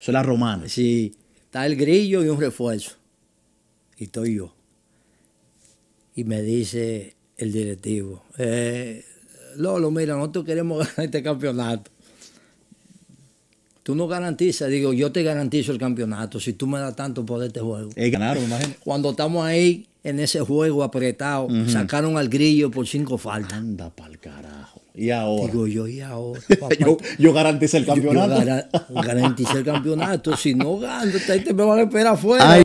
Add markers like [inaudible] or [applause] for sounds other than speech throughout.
Eso la romana. Sí, está el grillo y un refuerzo. Y estoy yo. Y me dice el directivo, eh, Lolo, mira, nosotros queremos [laughs] ganar este campeonato. Tú no garantizas, digo, yo te garantizo el campeonato si tú me das tanto poder este juego. ganaron, Cuando estamos ahí en ese juego apretado, sacaron al grillo por cinco faltas. Anda pa'l carajo. Y ahora. Digo yo, y ahora. [laughs] yo, yo garanticé el campeonato. Yo, el campeonato. si no gano, te me van a esperar afuera.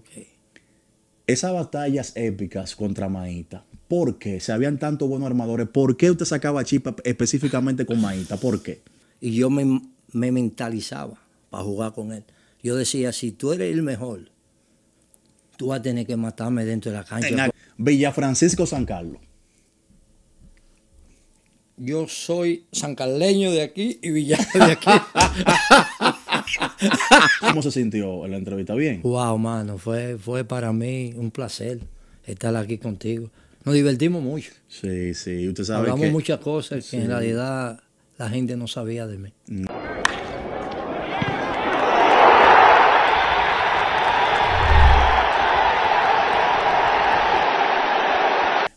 esas batallas épicas contra Maíta. ¿Por qué? Se habían tantos buenos armadores. ¿Por qué usted sacaba chipa específicamente con Maíta? ¿Por qué? Y yo me, me mentalizaba para jugar con él. Yo decía, si tú eres el mejor, tú vas a tener que matarme dentro de la cancha. Villa Francisco San Carlos yo soy sancaleño de aquí y villano de aquí. [laughs] ¿Cómo se sintió la entrevista? ¿Bien? Wow, mano, fue, fue para mí un placer estar aquí contigo. Nos divertimos mucho. Sí, sí, usted sabe Hablamos muchas cosas que en realidad la gente no sabía de mí.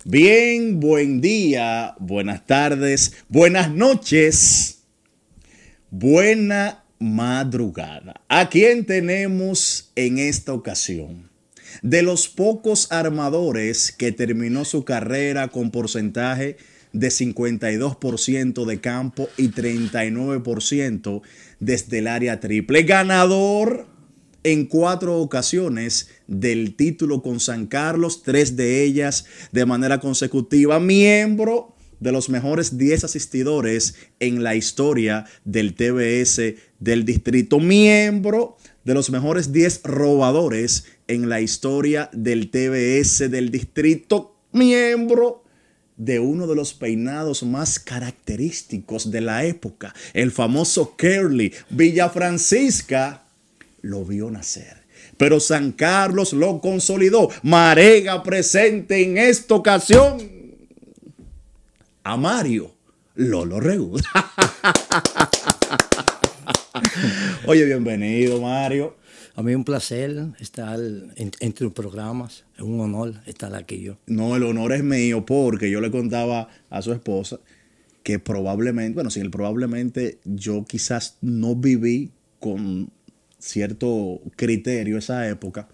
Bien, buen día, buenas tardes, buenas noches, buena madrugada. ¿A quién tenemos en esta ocasión? De los pocos armadores que terminó su carrera con porcentaje de 52% de campo y 39% desde el área triple. Ganador en cuatro ocasiones del título con San Carlos, tres de ellas de manera consecutiva, miembro de los mejores 10 asistidores en la historia del TBS del distrito, miembro de los mejores 10 robadores en la historia del TBS del distrito, miembro de uno de los peinados más característicos de la época, el famoso Curly Villa Francisca lo vio nacer. Pero San Carlos lo consolidó. Marega presente en esta ocasión a Mario Lolo Reuda. [laughs] Oye, bienvenido Mario. A mí un placer estar entre los programas. Es un honor estar aquí yo. No, el honor es mío porque yo le contaba a su esposa que probablemente, bueno, sin el probablemente, yo quizás no viví con cierto criterio esa época,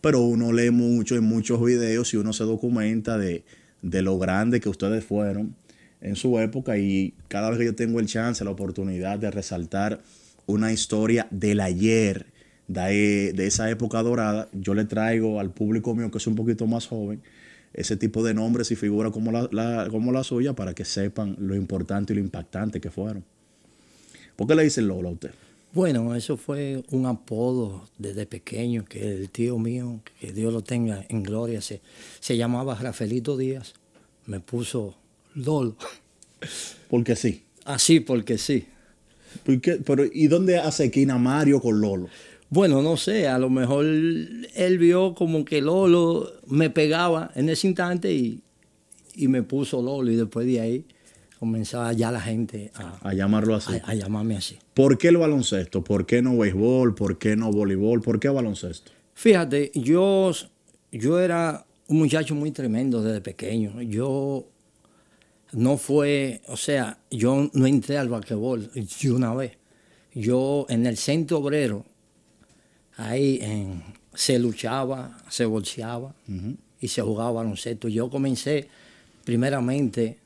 pero uno lee mucho en muchos videos y uno se documenta de, lo grande que ustedes fueron en su época y cada vez que yo tengo el chance, la oportunidad de resaltar una historia del ayer, de, esa época dorada, yo le traigo al público mío que es un poquito más joven ese tipo de nombres y figuras como la, como la suya para que sepan lo importante y lo impactante que fueron. ¿Por qué le dicen Lola a usted? Bueno, eso fue un apodo desde pequeño que el tío mío, que Dios lo tenga en gloria, se, se llamaba Rafaelito Díaz. Me puso Lolo. Ah, porque sí. Así, porque sí. Porque, pero, ¿Y dónde hace esquina Mario con Lolo? Bueno, no sé, a lo mejor él vio como que Lolo me pegaba en ese instante y, y me puso Lolo y después de ahí comenzaba ya la gente a, llamarlo así. A, llamarme así. ¿Por qué el baloncesto? ¿Por qué no béisbol? ¿Por qué no voleibol? ¿Por qué baloncesto? Fíjate, yo, yo era un muchacho muy tremendo desde pequeño. Yo no fue, o sea, yo no entré al basquetbol de una vez. Yo en el centro obrero, ahí se luchaba, se bolseaba y se jugaba baloncesto. Yo comencé primeramente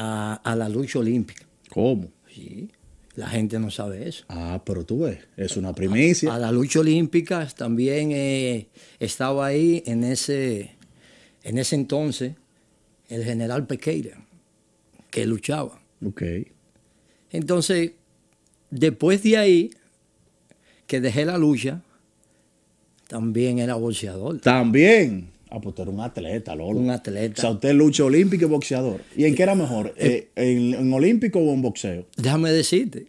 a, la lucha olímpica. ¿Cómo? Sí. La gente no sabe eso. Ah, pero tú ves, es una primicia. A, la lucha olímpica también eh, estaba ahí en ese, en ese entonces el general Pequeira, que luchaba. Ok. Entonces, después de ahí, que dejé la lucha, también era boxeador. También. Ah, pues tú eres un atleta, Lolo. Un atleta. O sea, usted lucha olímpico y boxeador. ¿Y en qué era mejor? Eh, eh, eh, en, olímpico o en boxeo? Déjame decirte.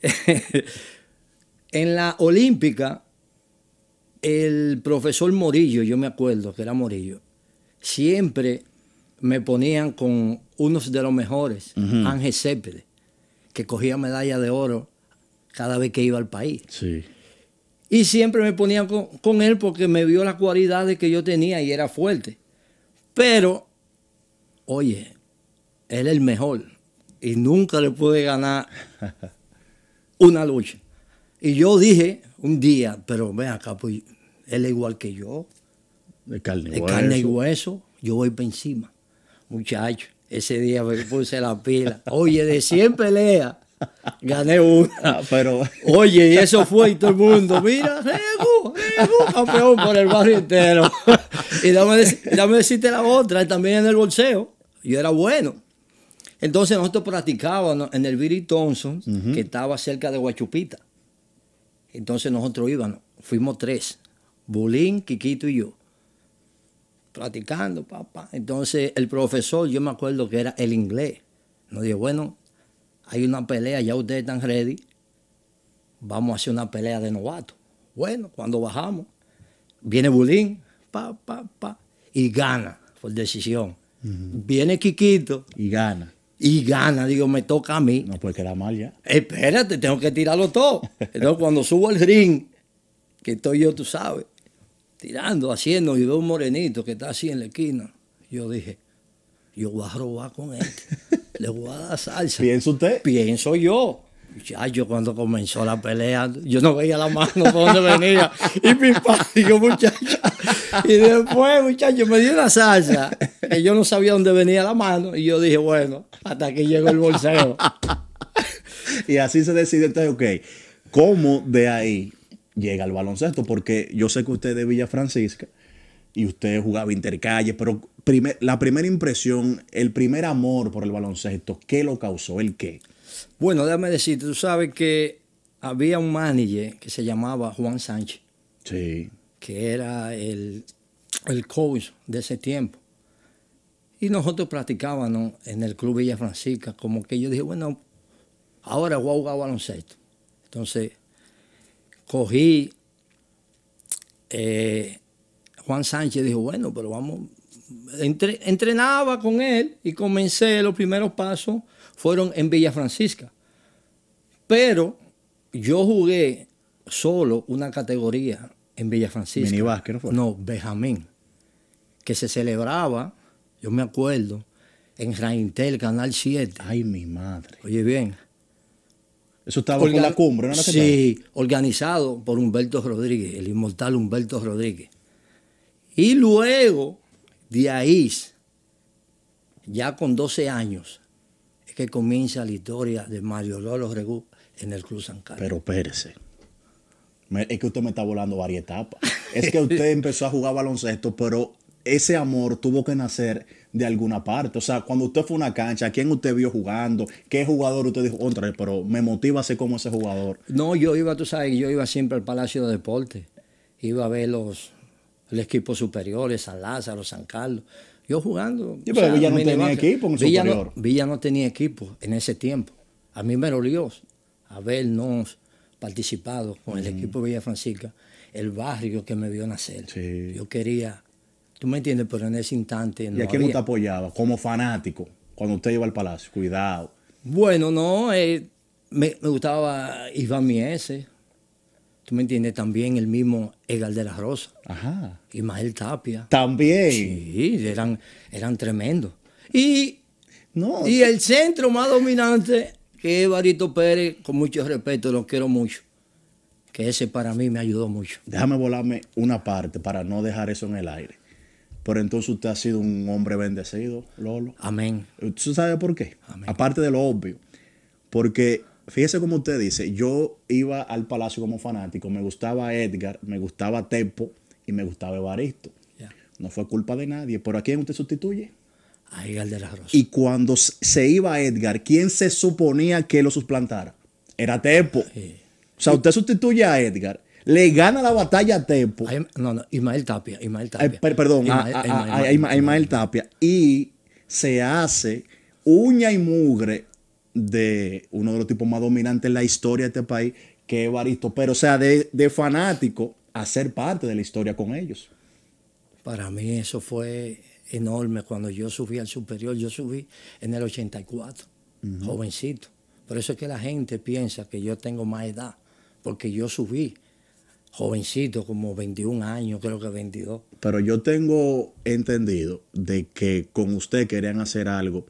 [laughs] en la olímpica, el profesor Morillo, yo me acuerdo que era Morillo, siempre me ponían con unos de los mejores, Ángel Cépedes, que cogía medalla de oro cada vez que iba al país. Sí. Y siempre me ponía con, él porque me vio las cualidades que yo tenía y era fuerte. Pero, oye, él es el mejor y nunca le pude ganar [laughs] una lucha. Y yo dije un día, pero ven acá, pues, él es igual que yo. De carne, de carne y hueso. Yo voy para encima. Muchacho, ese día me puse la pila. Oye, de siempre lea. Gané una, ah, pero. [laughs] Oye, y eso fue todo el mundo, mira, campeón por el barrio entero. [laughs] y dame, dame decirte la otra, también en el bolseo, yo era bueno. Entonces nosotros practicábamos en el Billy Thompson, que estaba cerca de Guachupita. Entonces nosotros íbamos, fuimos tres, Bulín, Quiquito y yo, practicando, papá. Entonces el profesor, yo me acuerdo que era el inglés, nos dijo, bueno, hay una pelea, ya ustedes están ready, vamos a hacer una pelea de novato. Bueno, cuando bajamos, viene Bulín, pa, pa, pa, y gana por decisión. Viene Quiquito. Y gana. Y gana, digo, me toca a mí. No puede quedar mal ya. Espérate, tengo que tirarlo todo. Entonces, cuando subo el ring, que estoy yo, tú sabes, tirando, haciendo, y veo un morenito que está así en la esquina, yo dije, yo voy a robar con él. Este. [laughs] le voy a dar salsa. ¿Piensa usted? Pienso yo. Muchacho, cuando comenzó la pelea, yo no veía la mano por dónde venía. Y mi padre, muchacho. Y después, muchacho, me dio la salsa Y yo no sabía dónde venía la mano. Y yo dije, bueno, hasta que llegó el bolseo. Y así se decide Entonces, ok, ¿cómo de ahí llega el baloncesto? Porque yo sé que usted es de Villa Francisca y usted jugaba intercalle, pero la primera impresión, el primer amor por el baloncesto, ¿qué lo causó? ¿El qué? Bueno, déjame decirte, tú sabes que había un manager que se llamaba Juan Sánchez. Que era el, coach de ese tiempo. Y nosotros practicábamos en el Club Villa Francisca, como que yo dije, bueno, ahora voy a jugar baloncesto. Entonces, cogí eh, Juan Sánchez dijo, bueno, pero vamos, entrenaba con él y comencé, los primeros pasos fueron en Villa Francisca. Pero yo jugué solo una categoría en Villa Francisca. Mini ¿no fue? No, Benjamín, que se celebraba, yo me acuerdo, en Raintel, Canal 7. Ay, mi madre. Oye, bien. Eso estaba en la cumbre, ¿no? sí, organizado por Humberto Rodríguez, el inmortal Humberto Rodríguez. Y luego de ahí, ya con 12 años, es que comienza la historia de Mario Lolo Regú en el Club San Carlos. Pero espérese. es que usted me está volando varias etapas. Es que usted [laughs] empezó a jugar baloncesto, pero ese amor tuvo que nacer de alguna parte. O sea, cuando usted fue a una cancha, quién usted vio jugando? ¿Qué jugador usted dijo, contra pero me motiva a ser como ese jugador? No, yo iba, tú sabes, yo iba siempre al Palacio de Deportes. Iba a ver los, el equipo superior, es San Lázaro, San Carlos. Yo jugando. pero Villa no tenía equipo en superior. Villa no tenía equipo en ese tiempo. A mí me dolió habernos participado con el equipo Villa Francisca, el barrio que me vio nacer. Yo quería, tú me entiendes, pero en ese instante. No ¿Y a quién apoyaba como fanático cuando usted iba al palacio? Cuidado. Bueno, no, eh, me, me, gustaba Iván Mieses, ¿Tú me entiendes? También el mismo Egal de la Rosa. Ajá. Mael Tapia. También. Sí, eran, eran tremendos. Y, no, y el centro más dominante, que es Barito Pérez, con mucho respeto, lo quiero mucho. Que ese para mí me ayudó mucho. Déjame volarme una parte para no dejar eso en el aire. Pero entonces usted ha sido un hombre bendecido, Lolo. Amén. ¿Usted sabe por qué? Aparte de lo obvio. Porque fíjese como usted dice, yo iba al Palacio como fanático, me gustaba Edgar, me gustaba Tepo y me gustaba Evaristo. No fue culpa de nadie, pero ¿a quién usted sustituye? A Edgar de la Rosa. Y cuando se iba Edgar, ¿quién se suponía que lo suplantara? Era Tepo. O sea, usted sustituye a Edgar le gana la batalla a Tempo. no, no, Ismael Tapia. Ismael eh, Tapia. perdón, Ismael, Ismael Tapia. Y se hace uña y mugre de uno de los tipos más dominantes en la historia de este país, que es Evaristo. Pero, o sea, de, fanático a ser parte de la historia con ellos. Para mí eso fue enorme. Cuando yo subí al superior, yo subí en el 84, jovencito. Por eso es que la gente piensa que yo tengo más edad, porque yo subí jovencito, como 21 años, creo que 22. Pero yo tengo entendido de que con usted querían hacer algo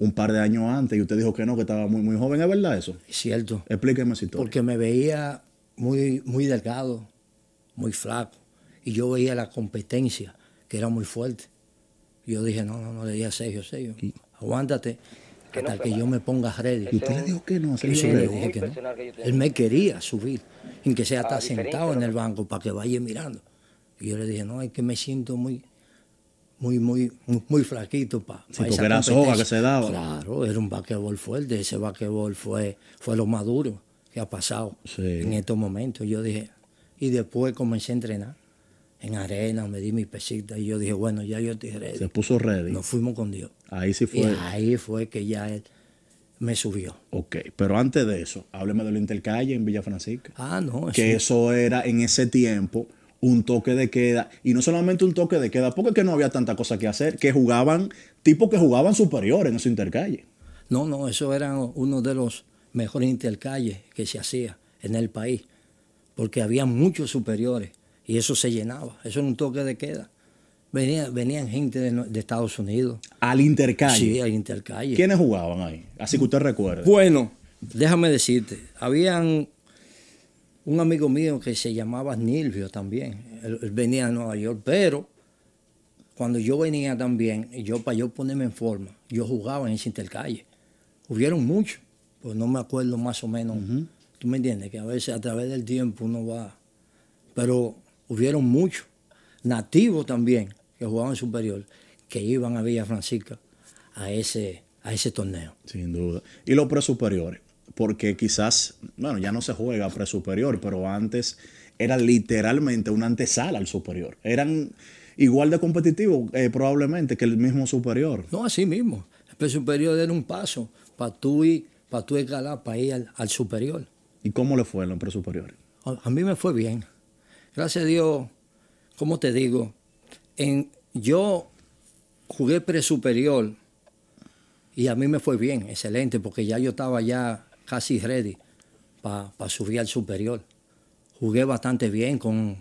un par de años antes y usted dijo que no, que estaba muy, muy joven. ¿Es verdad eso? Es cierto. Explíqueme si todo Porque me veía muy, muy delgado, muy flaco. Y yo veía la competencia, que era muy fuerte. Yo dije, no, no, no, le dije a Sergio, Sergio, aguántate que hasta que yo me ponga ready. ¿Y usted le dijo que no? A le que no. Él me quería subir, en que sea hasta sentado en el banco para que vaya mirando. Y yo le dije, no, es que me siento muy, muy, muy, muy flaquito para sí, era soga que se daba. Claro, era un vaquebol fuerte. Ese vaquebol fue, fue lo más duro que ha pasado en estos momentos. Yo dije, y después comencé a entrenar en arena, me di mis pesitas. y yo dije, bueno, ya yo estoy ready. Se puso ready. Nos fuimos con Dios. Ahí sí fue. ahí fue que ya él me subió. Ok, pero antes de eso, hábleme del Intercalle en Villa Francisca. Ah, no. Que eso era en ese tiempo un toque de queda. Y no solamente un toque de queda, porque que no había tanta cosa que hacer, que jugaban, tipos que jugaban superiores en ese intercalle. No, no, eso era uno de los mejores intercalles que se hacía en el país, porque había muchos superiores y eso se llenaba, eso era un toque de queda. Venía, venían gente de, Estados Unidos. ¿Al intercalle? Sí, al intercalle. ¿Quiénes jugaban ahí? Así que usted recuerda. Bueno, déjame decirte, habían un amigo mío que se llamaba Nilvio también, él, venía a Nueva York, pero cuando yo venía también, yo para yo ponerme en forma, yo jugaba en intercalle. Hubieron muchos, pues no me acuerdo más o menos. Tú me entiendes, que a veces a través del tiempo uno va. Pero hubieron muchos nativos también que jugaban superior, que iban a Villa Francisca a ese, a ese torneo. Sin duda. ¿Y los pre-superiores? porque quizás, bueno, ya no se juega pre-superior, pero antes era literalmente una antesala al superior. Eran igual de competitivos eh, probablemente que el mismo superior. No, así mismo. El pre-superior era un paso para tú, y, tú escalar para ir al, superior. ¿Y cómo le fue en los pre superior A, mí me fue bien. Gracias a Dios, como te digo, en, yo jugué pre-superior y a mí me fue bien, excelente, porque ya yo estaba ya casi ready para pa subir al superior. Jugué bastante bien con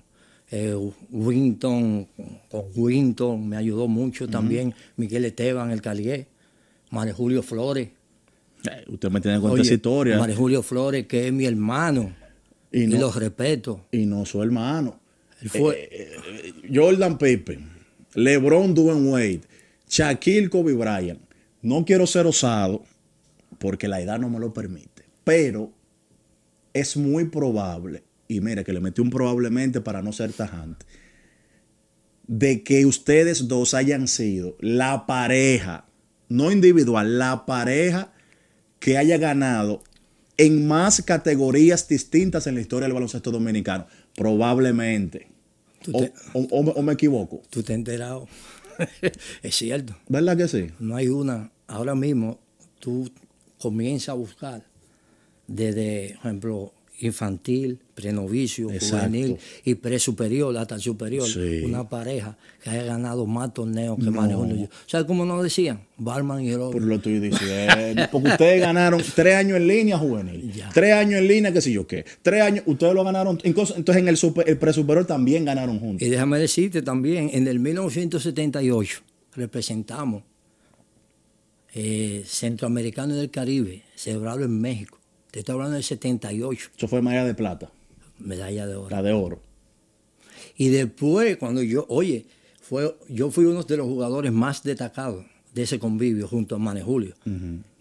eh, Winton, con Winton, me ayudó mucho también Miguel Esteban, el Calier, Mare Julio Flores. Eh, usted me tiene en cuenta esa historia. Mare Julio Flores, que es mi hermano. Y, los respeto. Y no su hermano. Eh, Jordan Pepe, LeBron Dwayne Wade, Shaquille Kobe Bryant. No quiero ser osado porque la edad no me lo permite pero es muy probable, y mira que le metí un probablemente para no ser tajante, de que ustedes dos hayan sido la pareja, no individual, la pareja que haya ganado en más categorías distintas en la historia del baloncesto dominicano. Probablemente. O, me equivoco. Tú te has enterado. [laughs] es cierto. ¿Verdad que sí? No hay una. Ahora mismo tú comienzas a buscar desde, por ejemplo, infantil, prenovicio, juvenil y pre-superior hasta superior. Una pareja que haya ganado más torneos que no. O yo. ¿Sabes cómo nos decían? Barman y otro. Por lo estoy diciendo. Eh, porque ustedes ganaron tres años en línea juvenil. Tres años en línea, qué sé yo qué. Tres años, ustedes lo ganaron. Entonces en el, super, el también ganaron juntos. Y déjame decirte también, en el 1978 representamos eh, Centroamericano y del Caribe, celebrado en México te estoy hablando del 78. Eso fue medalla de plata. Medalla de oro. La de oro. Y después, cuando yo, oye, fue, yo fui uno de los jugadores más destacados de ese convivio junto a Mane Julio.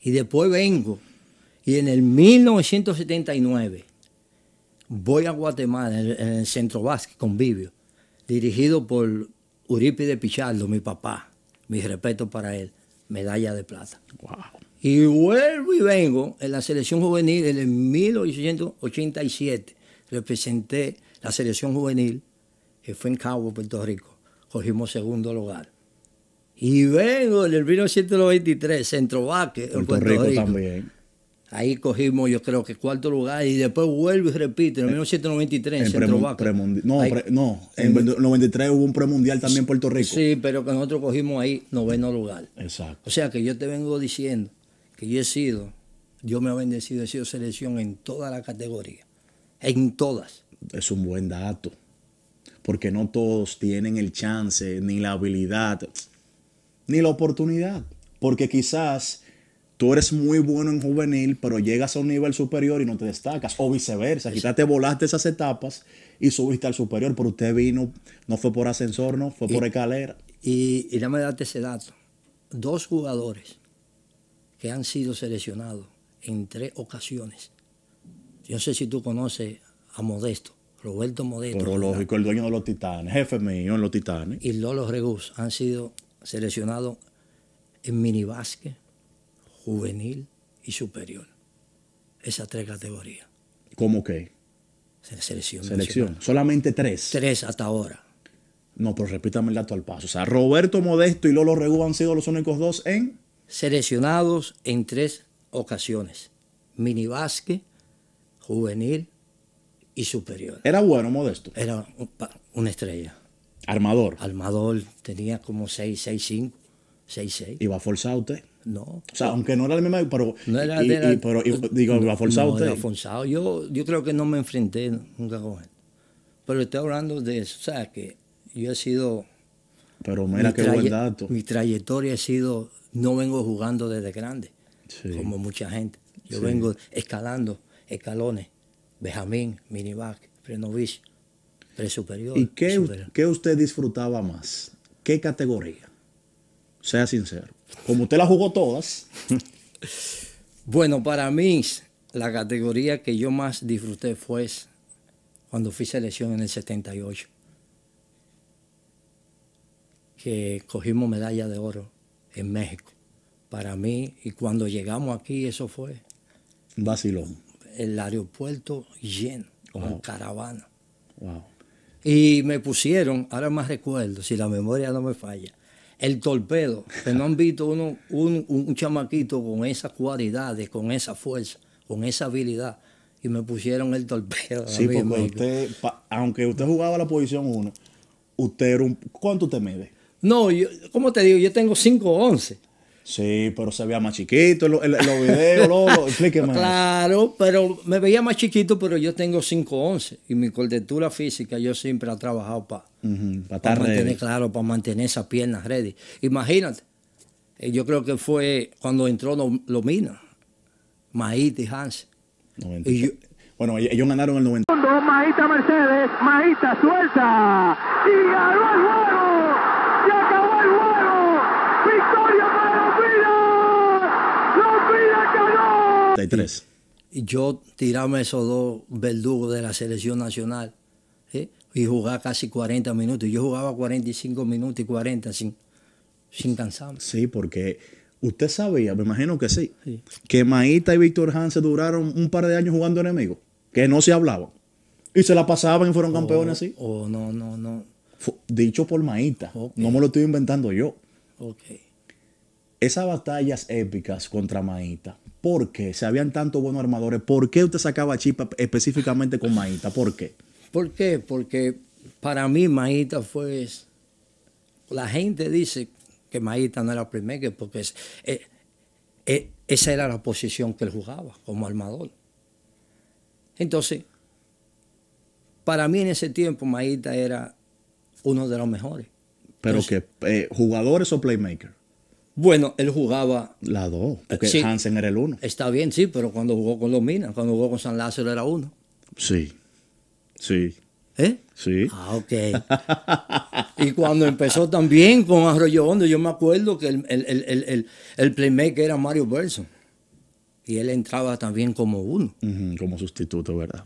Y después vengo y en el 1979 voy a Guatemala, en el, centro básquet convivio, dirigido por Uripe de Pichardo, mi papá. Mi respeto para él, medalla de plata. Wow. Y vuelvo y vengo en la selección juvenil en el 1887. Representé la selección juvenil, que fue en Cabo, Puerto Rico. Cogimos segundo lugar. Y vengo en el 1993, Centro Vaque, en Puerto, Rico, También. Ahí cogimos, yo creo que cuarto lugar, y después vuelvo y repito, en el 1993 eh, Centro No, no, en el 93 hubo un premundial también en Puerto Rico. Sí, pero que nosotros cogimos ahí noveno lugar. Exacto. O sea que yo te vengo diciendo que yo he sido, Dios me ha bendecido, he sido selección en toda la categoría, en todas. Es un buen dato, porque no todos tienen el chance, ni la habilidad, ni la oportunidad, porque quizás tú eres muy bueno en juvenil, pero llegas a un nivel superior y no te destacas, o viceversa, quizás te volaste esas etapas y subiste al superior, pero usted vino, no fue por ascensor, no, fue por escalera. Y, y darte ese dato, dos jugadores que han sido seleccionados en tres ocasiones. Yo sé si tú conoces a Modesto, Roberto Modesto. Pero lógico, el dueño de los Titanes, jefe mío en los Titanes. Y Lolo Regus han sido seleccionados en minibásquet, juvenil y superior. Esas tres categorías. ¿Cómo qué? Selección. Selección. Solamente tres. Tres hasta ahora. No, pero repítame el dato al paso. O sea, Roberto Modesto y Lolo Regus han sido los únicos dos en seleccionados en tres ocasiones, mini juvenil y superior. Era bueno, modesto. Era una estrella. Armador. Armador, tenía como 6, 6, 5, 6, 6. ¿Iba forzado usted? No. O sea, aunque no era el mismo, pero. No era, y, digo, ¿iba forzado no, usted? Era forzado. Yo, yo creo que no me enfrenté nunca con él. Pero estoy hablando de eso, o sea, que yo he sido pero mira mi qué buen dato. Mi trayectoria ha sido, no vengo jugando desde grande, como mucha gente. Yo vengo escalando escalones, Benjamín, Minivac, Frenovich, superior ¿Y qué, qué usted disfrutaba más? ¿Qué categoría? Sea sincero. Como usted la jugó todas. [laughs] bueno, para mí, la categoría que yo más disfruté fue cuando fui selección en el 78 que cogimos medalla de oro en México. Para mí, y cuando llegamos aquí, eso fue. Vacilón. El aeropuerto lleno, como caravana. Y me pusieron, ahora más recuerdo, si la memoria no me falla, el torpedo. Que no han [laughs] visto uno, un, chamaquito con esas cualidades, con esa fuerza, con esa habilidad y me pusieron el torpedo. Sí, porque usted, aunque usted jugaba la posición 1, usted era un... ¿Cuánto te mide? No, yo, ¿cómo te digo? Yo tengo 5'11". Sí, pero se veía más chiquito en los, videos, Claro, pero me veía más chiquito, pero yo tengo 5'11 y mi contextura física yo siempre he trabajado para uh pa mantener, claro, para mantener esas piernas ready. Imagínate, eh, yo creo que fue cuando entró Lomina, Maíta y Hans. bueno, ellos ganaron el 90. Maíta Mercedes, Maíta suelta y ganó el Y yo tiraba esos dos verdugos de la selección nacional y jugaba casi 40 minutos. Yo jugaba 45 minutos y 40 sin, sin cansarme. Sí, porque usted sabía, me imagino que sí, que Maíta y Víctor Hansen duraron un par de años jugando enemigos, que no se hablaban. Y se la pasaban y fueron oh, campeones así. Oh, no, no, no. dicho por Maíta, no me lo estoy inventando yo. Ok. Esas batallas épicas contra Maíta ¿Por qué? Se habían tantos buenos armadores, ¿por qué usted sacaba Chipa específicamente con Maíta? ¿Por qué? ¿Por qué? Porque para mí Maíta fue... La gente dice que Maíta no era playmaker porque eh, eh, esa era la posición que él jugaba como armador. Entonces, para mí en ese tiempo Maíta era uno de los mejores. ¿Pero qué? que eh, ¿Jugadores o playmakers? Bueno, él jugaba. La dos, porque Hansen era el uno. Está bien, sí, pero cuando jugó con los Minas, cuando jugó con San Lázaro era uno. Sí. Sí. ¿Eh? Sí. Ah, ok. y cuando empezó también con Arroyo Hondo, yo me acuerdo que el, el, el, playmaker era Mario Berson. Y él entraba también como uno. como sustituto, ¿verdad?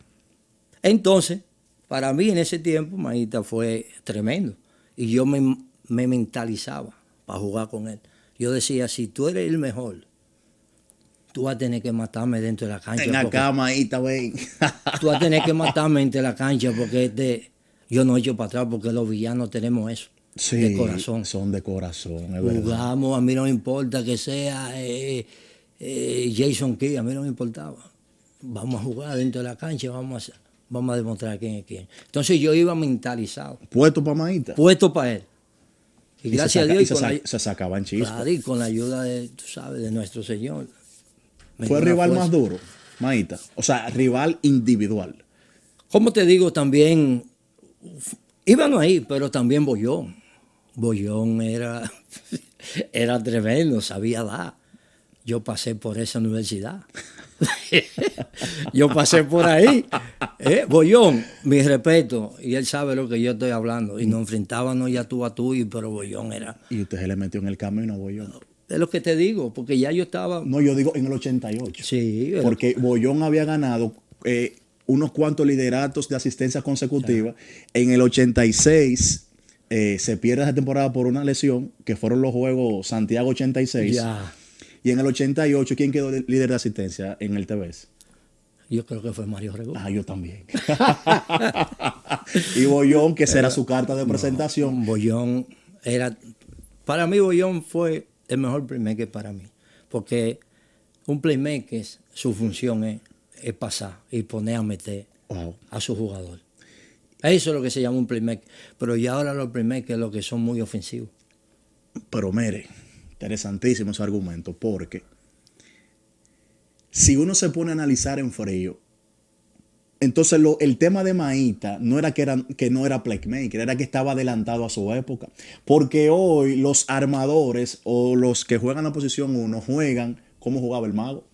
Entonces, para mí en ese tiempo, manita, fue tremendo. Y yo me, me mentalizaba para jugar con él. Yo decía, si tú eres el mejor, tú vas a tener que matarme dentro de la cancha. En la cama ahí también. [laughs] tú vas a tener que matarme dentro de la cancha porque este, yo no he hecho para atrás porque los villanos tenemos eso. Sí, de corazón. Son de corazón. Es Jugamos, a mí no me importa que sea eh, eh, Jason Key, a mí no me importaba. Vamos a jugar dentro de la cancha, vamos a, vamos a demostrar quién es quién. Entonces yo iba mentalizado. Puesto para Maíta. Puesto para él. Y gracias a Dios. se, sacaban chistes. Claro, y con la ayuda de, tú sabes, de nuestro Señor. Fue rival más duro, Maíta? O sea, rival individual. Como te digo, también iban ahí, pero también Bollón. Bollón era, [laughs] era tremendo, sabía dar. Yo pasé por esa universidad. [laughs] yo pasé por ahí. ¿eh? Bollón, mi respeto, y él sabe lo que yo estoy hablando. Y nos enfrentábamos ya tú a tú, pero Bollón era. Y usted se le metió en el camino a Bollón. Es lo que te digo, porque ya yo estaba. No, yo digo en el 88. Sí. Porque Bollón había ganado. Eh, unos cuantos lideratos de asistencia consecutiva. En el 86 eh, se pierde esa temporada por una lesión, que fueron los Juegos Santiago 86. Ya y en el 88, ¿quién quedó líder de asistencia en el TBS? Yo creo que fue Mario Rego. Ah, yo también. [laughs] y Bollón, que será su carta de presentación. Bollón era. Para mí, Bollón fue el mejor playmaker para mí. Porque un playmaker, su función es, pasar y poner a meter a su jugador. Eso es lo que se llama un playmaker. Pero ya ahora los playmakers, lo que son muy ofensivos. Pero mire, Interesantísimo ese argumento, porque si uno se pone a analizar en frío, entonces el tema de Maíta no era que, era que no era playmaker, era que estaba adelantado a su época. Porque hoy los armadores o los que juegan la posición 1 juegan como jugaba el mago,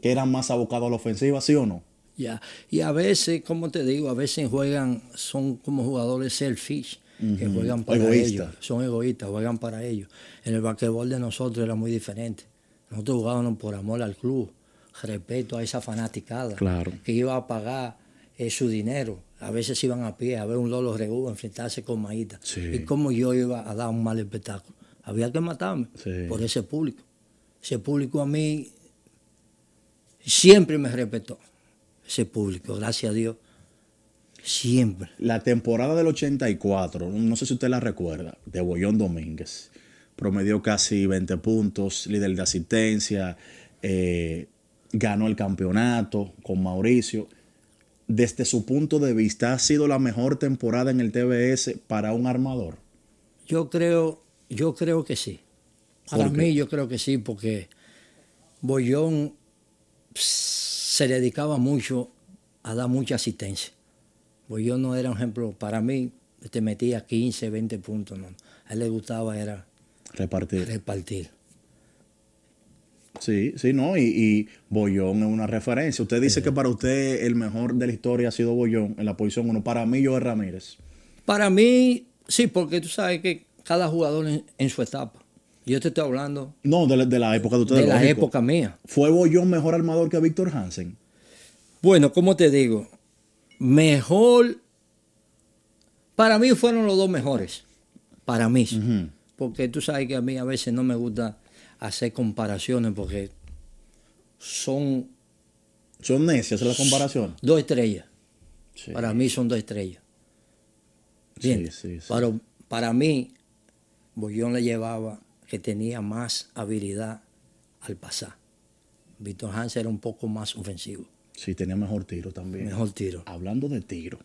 que eran más abocados a la ofensiva, ¿sí o no? Ya, y a veces, como te digo, a veces juegan, son como jugadores selfish que juegan para ellos. Son egoístas, juegan para ellos. En el basquetbol de nosotros era muy diferente. Nosotros jugábamos por amor al club, respeto a esa fanaticada que iba a pagar eh, su dinero. A veces iban a pie a ver un Lolo a enfrentarse con Maíta. Y como yo iba a dar un mal espectáculo. Había que matarme por ese público. Ese público a mí siempre me respetó. Ese público, gracias a Dios. Siempre. La temporada del 84, no sé si usted la recuerda, de Boyón Domínguez, promedió casi 20 puntos, líder de asistencia, eh, ganó el campeonato con Mauricio. Desde su punto de vista, ¿ha sido la mejor temporada en el TBS para un armador? Yo creo, yo creo que sí. Para mí yo creo que sí, porque Boyón se dedicaba mucho a dar mucha asistencia. Bollón pues no era un ejemplo, para mí te este metía 15, 20 puntos, A él le gustaba era repartir. Sí, sí, no, y, Bollón es una referencia. Usted dice que para usted el mejor de la historia ha sido Bollón en la posición 1. Para mí, yo es Ramírez. Para mí, sí, porque tú sabes que cada jugador en, su etapa. Yo te estoy hablando. No, de la, época de ustedes. De la época mía. ¿Fue Bollón mejor armador que Víctor Hansen? Bueno, como te digo, mejor, para mí fueron los dos mejores, para mí. Porque tú sabes que a mí a veces no me gusta hacer comparaciones porque son... Son necias las comparaciones. Dos estrellas. Para mí son dos estrellas. Bien. para mí, Bollón pues le llevaba que tenía más habilidad al pasar. Víctor Hans era un poco más ofensivo. Sí, tenía mejor tiro también. Mejor tiro. Hablando de tiro,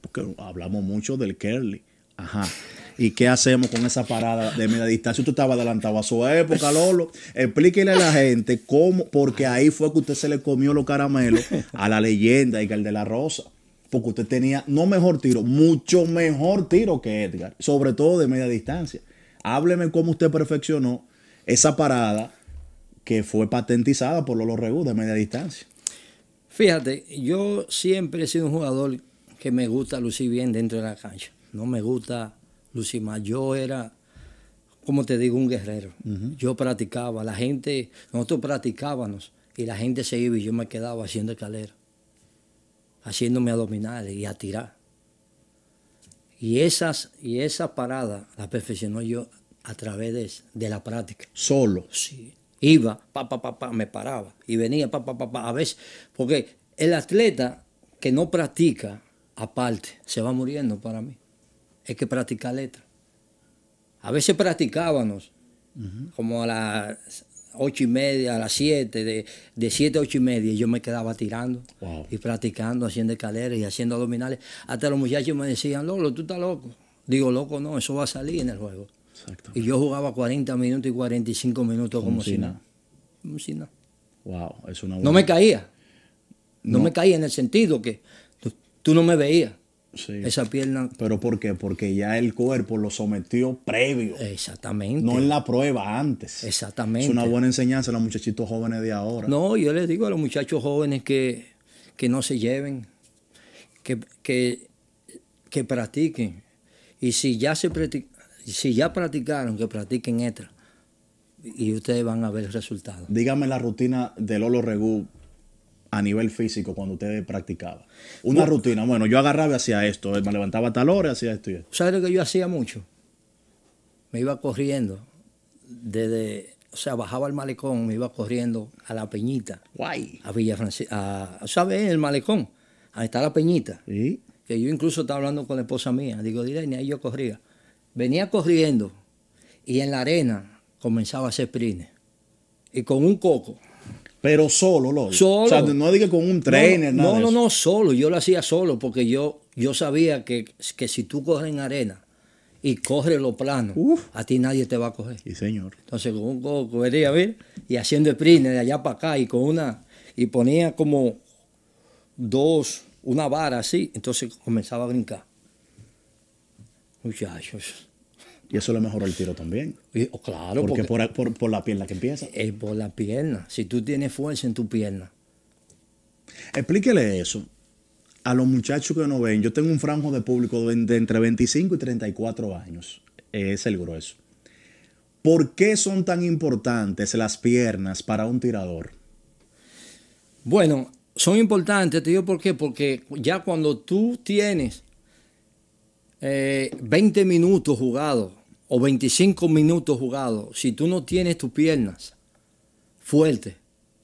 porque hablamos mucho del Kerly. Ajá. ¿Y qué hacemos con esa parada de media distancia? Usted estaba adelantado a su época, Lolo. Explíquele a la gente cómo, porque ahí fue que usted se le comió los caramelos a la leyenda Edgar de la Rosa. Porque usted tenía, no mejor tiro, mucho mejor tiro que Edgar, sobre todo de media distancia. Hábleme cómo usted perfeccionó esa parada que fue patentizada por Lolo Regu de media distancia. Fíjate, yo siempre he sido un jugador que me gusta lucir bien dentro de la cancha. No me gusta lucir más. Yo era, como te digo, un guerrero. Yo practicaba, la gente, nosotros practicábamos y la gente se iba y yo me quedaba haciendo escalera, haciéndome abdominales y a tirar. Y esas, y esa parada la perfeccionó yo a través de, de la práctica. Solo. Sí. Iba, pa, pa, pa, pa, me paraba y venía, pa, pa, pa, pa, a veces, porque el atleta que no practica aparte se va muriendo para mí. Es que practica letra. A veces practicábamos, como a las ocho y media, a las siete, de, siete a ocho y media, yo me quedaba tirando y practicando, haciendo escaleras y haciendo abdominales. Hasta los muchachos me decían, Lolo, tú estás loco. Digo, loco, no, eso va a salir en el juego. Y yo jugaba 40 minutos y 45 minutos como, si nada. Como No me caía. No, me caía en el sentido que tú, no me veías. Esa pierna. ¿Pero por qué? Porque ya el cuerpo lo sometió previo. Exactamente. No en la prueba antes. Exactamente. Es una buena enseñanza a los muchachitos jóvenes de ahora. No, yo les digo a los muchachos jóvenes que, no se lleven, que, que, practiquen. Y si ya se practica, si ya practicaron, que practiquen extra. Y ustedes van a ver el resultado. Dígame la rutina del Lolo Regu a nivel físico cuando ustedes practicaban. Una rutina, bueno, yo agarraba y hacía esto, eh, me levantaba tal hora hacía esto y esto. ¿Sabes lo que yo hacía mucho? Me iba corriendo desde o sea, bajaba al malecón, me iba corriendo a la Peñita. Guay. A Villa Francisca. ¿Sabes? El malecón. Ahí está la Peñita. Que yo incluso estaba hablando con la esposa mía. Digo, ni ahí yo corría venía corriendo y en la arena comenzaba a hacer sprints. Y con un coco. Pero solo, lo Solo. O sea, no diga con un trainer, no, nada. No, no, no, solo. Yo lo hacía solo porque yo, yo sabía que, que si tú corres en arena y corres lo plano, a ti nadie te va a coger. Sí, señor. Entonces, con un coco, a ver, y haciendo sprints de allá para acá y con una. Y ponía como dos, una vara así, entonces comenzaba a brincar. Muchachos. Y eso le mejoró el tiro también. Oh, claro. Porque, por, por, por, la pierna que empieza. Es por la pierna. Si tú tienes fuerza en tu pierna. Explíquele eso a los muchachos que no ven. Yo tengo un franjo de público de entre 25 y 34 años. Es el grueso. ¿Por qué son tan importantes las piernas para un tirador? Bueno, son importantes, te digo por qué. Porque ya cuando tú tienes 20 eh, minutos jugados o 25 minutos jugados, si tú no tienes tus piernas fuertes,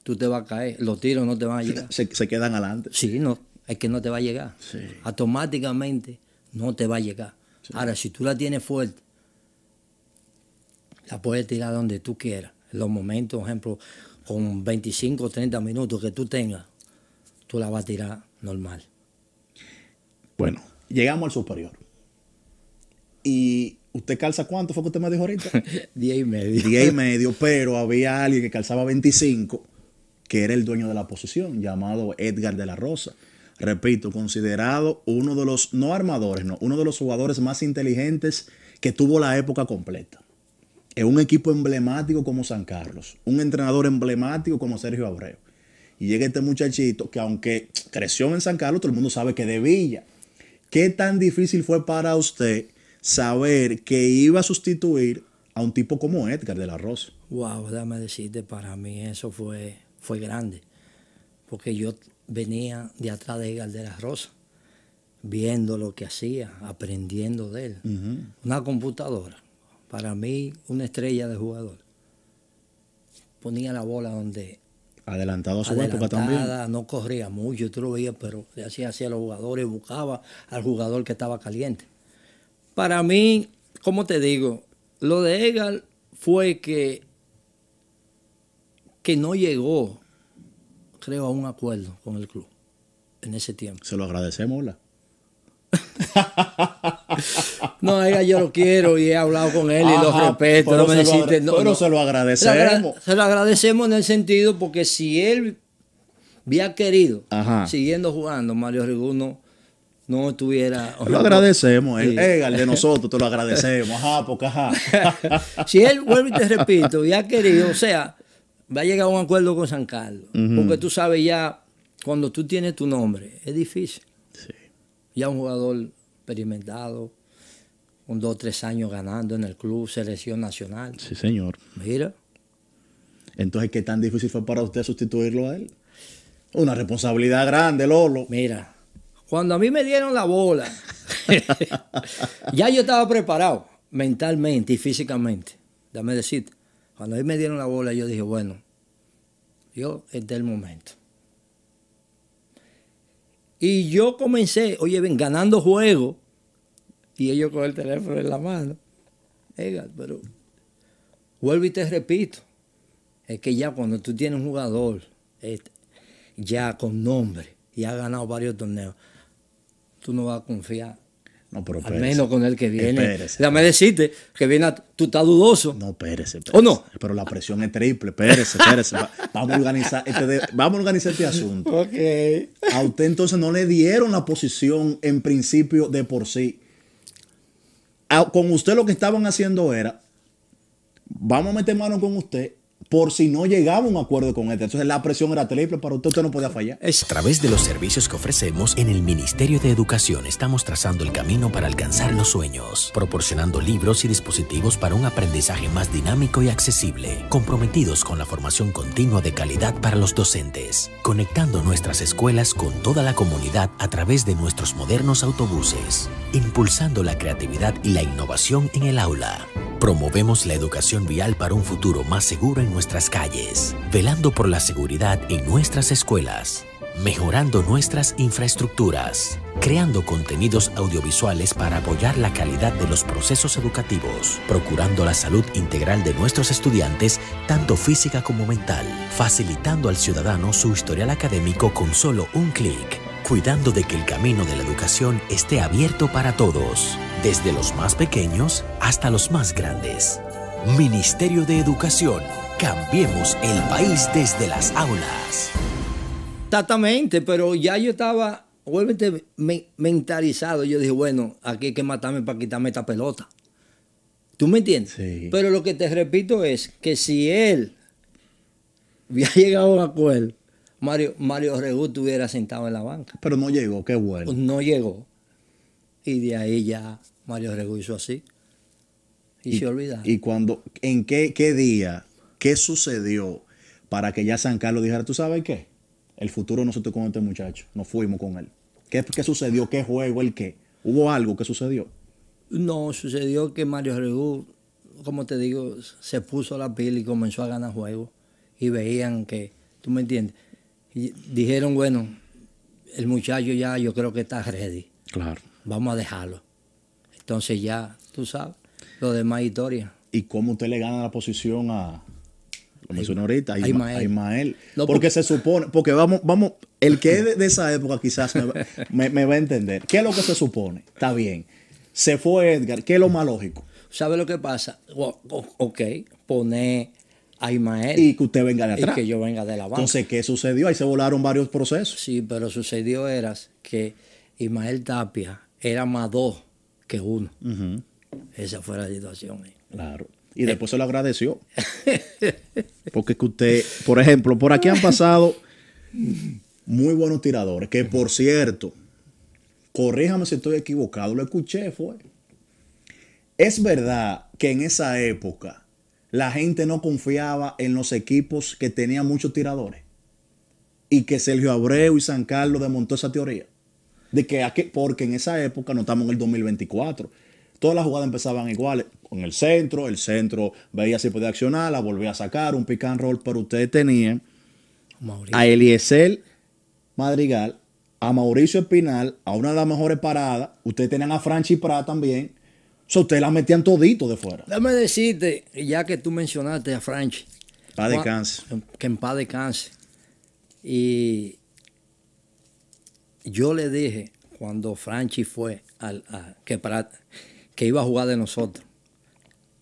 tú te vas a caer. Los tiros no te van a llegar. Se, quedan adelante. Sí, no, es que no te va a llegar. Automáticamente no te va a llegar. Ahora, si tú la tienes fuerte, la puedes tirar donde tú quieras. En los momentos, por ejemplo, con 25 o 30 minutos que tú tengas, tú la vas a tirar normal. Bueno, llegamos al superior. Y usted calza cuánto fue que usted me dijo ahorita? [laughs] Diez y medio. Diez y medio, pero había alguien que calzaba 25, que era el dueño de la posición, llamado Edgar de la Rosa. Repito, considerado uno de los, no armadores, no, uno de los jugadores más inteligentes que tuvo la época completa. En un equipo emblemático como San Carlos, un entrenador emblemático como Sergio Abreu. Y llega este muchachito que aunque creció en San Carlos, todo el mundo sabe que de Villa. ¿Qué tan difícil fue para usted saber que iba a sustituir a un tipo como Edgar de la Rosa Wow, déjame decirte, para mí eso fue, fue grande, porque yo venía de atrás de Edgar de la Rosa, viendo lo que hacía, aprendiendo de él. Una computadora, para mí una estrella de jugador. Ponía la bola donde... Adelantado a su época también. No corría mucho, tú lo veías, pero le hacía así a los jugadores, buscaba al jugador que estaba caliente. Para mí, como te digo? Lo de Egal fue que, que no llegó, creo, a un acuerdo con el club en ese tiempo. Se lo agradecemos, ¿la? [laughs] no, ella yo lo quiero y he hablado con él y lo respeto. no me se, no, se lo agradecemos. Se lo agradecemos en el sentido porque si él había querido, siguiendo jugando, Mario Riguno no estuviera Lo agradecemos, eh. sí. el de nosotros te lo agradecemos, ajá, [laughs] si él, vuelve y te repito, ya querido, o sea, va a llegar a un acuerdo con San Carlos, porque tú sabes ya, cuando tú tienes tu nombre, es difícil. Sí. Ya un jugador experimentado, un dos o tres años ganando en el club, selección nacional. Sí, señor. Mira. Entonces, ¿qué tan difícil fue para usted sustituirlo a él? Una responsabilidad grande, Lolo. Mira, cuando a mí me dieron la bola, [laughs] ya yo estaba preparado mentalmente y físicamente. Dame decir, cuando a mí me dieron la bola, yo dije, bueno, yo es del momento. Y yo comencé, oye, ven, ganando juego, y ellos con el teléfono en la mano. pero vuelvo y te repito, es que ya cuando tú tienes un jugador, este, ya con nombre, y ha ganado varios torneos, tú no vas a confiar. No, pero Al menos con el que viene. Espérese, Déjame que viene, tú estás dudoso. No, espérese, ¿O no? Pero la presión es triple, espérese, espérese. Este vamos a organizar este, asunto. Ok. A usted entonces no le dieron la posición en principio de por sí. con usted lo que estaban haciendo era, vamos a meter mano con usted por si no llegaba un acuerdo con él este. Entonces la presión era triple para usted, usted no podía fallar. a través de los servicios que ofrecemos en el Ministerio de Educación estamos trazando el camino para alcanzar los sueños, proporcionando libros y dispositivos para un aprendizaje más dinámico y accesible, comprometidos con la formación continua de calidad para los docentes, conectando nuestras escuelas con toda la comunidad a través de nuestros modernos autobuses, impulsando la creatividad y la innovación en el aula. Promovemos la educación vial para un futuro más seguro en nuestras calles, velando por la seguridad en nuestras escuelas, mejorando nuestras infraestructuras, creando contenidos audiovisuales para apoyar la calidad de los procesos educativos, procurando la salud integral de nuestros estudiantes, tanto física como mental, facilitando al ciudadano su historial académico con solo un clic, cuidando de que el camino de la educación esté abierto para todos desde los más pequeños hasta los más grandes. Ministerio de Educación, cambiemos el país desde las aulas. Exactamente, pero ya yo estaba vuélvete mentalizado. Yo dije, bueno, aquí hay que matarme para quitarme esta pelota. ¿Tú me entiendes? Sí. Pero lo que te repito es que si él [laughs] hubiera llegado a un Mario, Mario Regu estuviera sentado en la banca. Pero no llegó, qué bueno. No llegó. Y de ahí ya Mario Regu hizo así. Y, se olvida. ¿Y cuando, en qué, qué día, qué sucedió para que ya San Carlos dijera, tú sabes qué? El futuro no nosotros con este muchacho, nos fuimos con él. ¿Qué, qué sucedió? ¿Qué juego? ¿El qué? ¿Hubo algo que sucedió? No, sucedió que Mario Regu, como te digo, se puso la pila y comenzó a ganar juegos. Y veían que, tú me entiendes, dijeron, bueno, el muchacho ya yo creo que está ready. Claro. Vamos a dejarlo. Entonces ya, tú sabes, lo demás historia. ¿Y cómo usted le gana la posición a, lo mencioné ahorita, a, Ismael? porque, se supone, porque vamos, vamos, el que es de, esa época quizás me, va a entender. ¿Qué es lo que se supone? Está bien. Se fue Edgar, ¿qué es lo más lógico? ¿Sabe lo que pasa? ok, pone a Ismael. Y que usted venga de atrás. Y que yo venga de la banca. Entonces, ¿qué sucedió? Ahí se volaron varios procesos. Sí, pero sucedió era que Ismael Tapia era más dos que uno. Esa fue la situación. Claro. Y después se lo agradeció. [laughs] Porque que usted, por ejemplo, por aquí han pasado muy buenos tiradores, que por cierto, corríjame si estoy equivocado, lo escuché, fue. Es verdad que en esa época la gente no confiaba en los equipos que tenían muchos tiradores y que Sergio Abreu y San Carlos desmontó esa teoría de que porque en esa época, no estamos en el 2024, todas las jugadas empezaban iguales. con el centro, el centro veía si podía accionar, la volvía a sacar, un pick and roll, pero ustedes tenían a Eliezer Madrigal, a Mauricio Espinal, a una de las mejores paradas. Ustedes tenían a Franchi Prat también. O sea, ustedes la metían todito de fuera. Déjame decirte, ya que tú mencionaste a Franchi. de cáncer. Que en paz descanse. Y yo le dije cuando Franchi fue al, que, para, que iba a jugar de nosotros,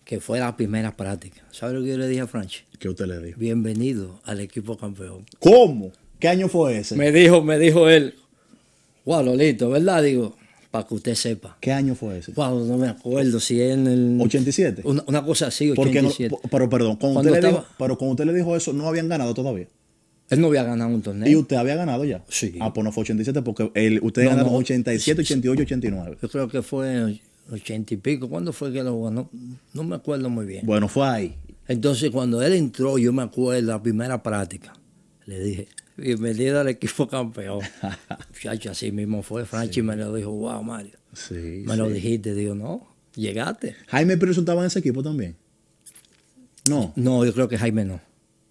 que fue la primera práctica. ¿Sabe lo que yo le dije a Franchi? ¿Qué usted le dijo? Bienvenido al equipo campeón. ¿Cómo? ¿Qué año fue ese? Me dijo, me dijo él, ¡Guau, Lolito, ¿verdad? Digo, para que usted sepa. ¿Qué año fue ese? Wow, no me acuerdo si en el... 87. Una, cosa así, 87. Porque pero perdón, pero cuando usted le dijo eso, no habían ganado todavía. Él no había ganado un torneo. ¿Y usted había ganado ya? Sí. Ah, pues no fue 87, porque él usted ganó 87, 88, 89. Yo creo que fue 80 y pico. ¿Cuándo fue que lo ganó? No me acuerdo muy bien. Bueno, fue ahí. Entonces, cuando él entró, yo me acuerdo, la primera práctica, le dije, bienvenido al equipo campeón. [laughs] Muchacho, así mismo fue. Franchi me lo dijo, wow, Mario. Sí. Me lo dijiste, digo, no, llegaste. Jaime, presentaba en ese equipo también. No. No, yo creo que Jaime no.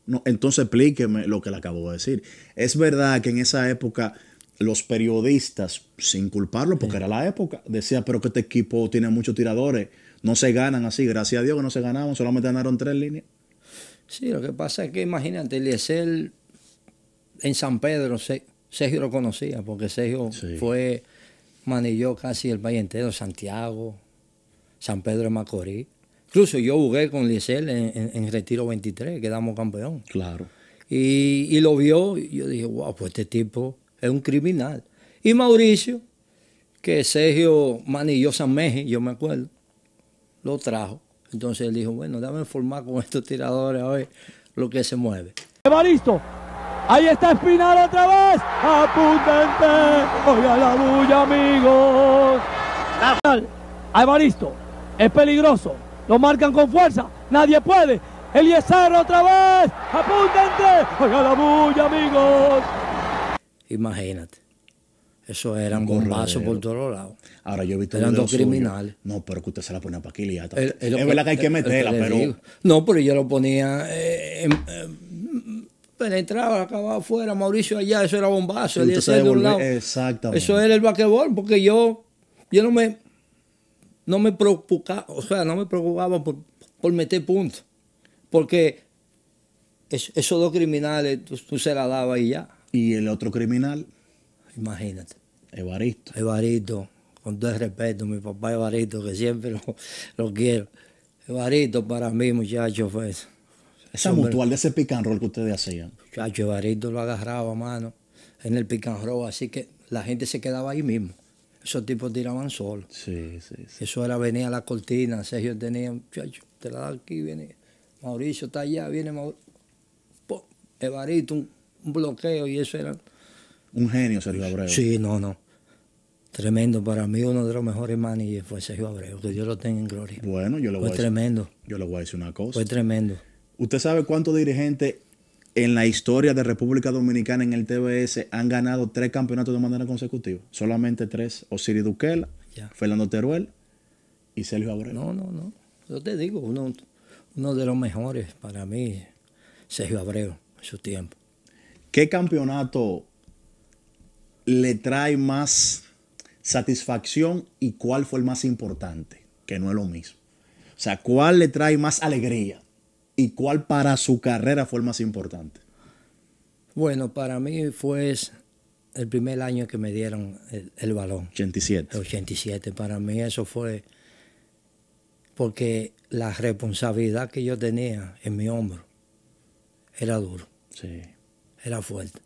No, entonces explíqueme lo que le acabo de decir. Es verdad que en esa época los periodistas, sin culparlo, porque era la época, decía, pero que este equipo tiene muchos tiradores, no se ganan así, gracias a Dios que no se ganaban, solamente ganaron tres líneas. Sí, lo que pasa es que imagínate, Eliezer en San Pedro, Sergio lo conocía, porque Sergio fue, manilló casi el país entero, Santiago, San Pedro de Macorís. Incluso yo jugué con Liesel en, Retiro 23, quedamos campeón. Claro. Y, lo vio, y yo dije, wow, pues este tipo es un criminal. Y Mauricio, que Sergio Manillo Sanmeje, yo me acuerdo, lo trajo. Entonces él dijo, bueno, déjame formar con estos tiradores a ver lo que se mueve. Evaristo, ahí está Espinal otra vez, apúntense, oiga la bulla amigos. A Evaristo, es peligroso, lo marcan con fuerza. Nadie puede. Eliezer otra vez. Apúntense. Oiga la bulla, amigos. Imagínate. Eso eran bombazos por todos lados. Ahora yo he visto Eran dos criminales. No, pero que usted se la ponía para aquí es verdad que hay que meterla, pero. No, pero yo lo ponía. Eh, eh, penetraba, acababa afuera, Mauricio allá, eso era bombazo. de un lado. Exactamente. Eso era el vaquebol, porque yo, yo no me no me preocupaba, o sea, no me preocupaba por, por meter puntos, porque es, esos dos criminales tú, se la dabas y ya. ¿Y el otro criminal? Imagínate. Evaristo. Evaristo, con todo el respeto, mi papá Evaristo, que siempre [laughs] lo, quiero. Evaristo para mí, muchachos, fue eso. Esa mutual de ese picanrol que ustedes hacían. Muchacho, Evaristo lo agarraba, mano, en el pick así que la gente se quedaba ahí mismo. Esos tipos tiraban sol. Sí, sí, sí. Eso era venía a la cortina, Sergio tenía, te la da aquí, viene. Mauricio está allá, viene Mauricio. Evarito, un, un, bloqueo y eso era. Un genio Sergio Abreu. Sí, no, no. Tremendo, para mí uno de los mejores maníes fue Sergio Abreu, que Dios lo tenga en gloria. Bueno, yo lo voy a decir. tremendo. Yo le voy a decir una cosa. Fue tremendo. ¿Usted sabe cuántos dirigentes en la historia de República Dominicana en el TBS han ganado tres campeonatos de manera consecutiva. Solamente tres. Osiris Duquela, Fernando Teruel y Sergio Abreu. No, no, no. Yo te digo, uno, uno de los mejores para mí, Sergio Abreu, en su tiempo. ¿Qué campeonato le trae más satisfacción y cuál fue el más importante? Que no es lo mismo. O sea, ¿cuál le trae más alegría? y cuál para su carrera fue el más importante? Bueno, para mí fue el primer año que me dieron el, balón. 87. 87. Para mí eso fue porque la responsabilidad que yo tenía en mi hombro era duro. Sí. Era fuerte.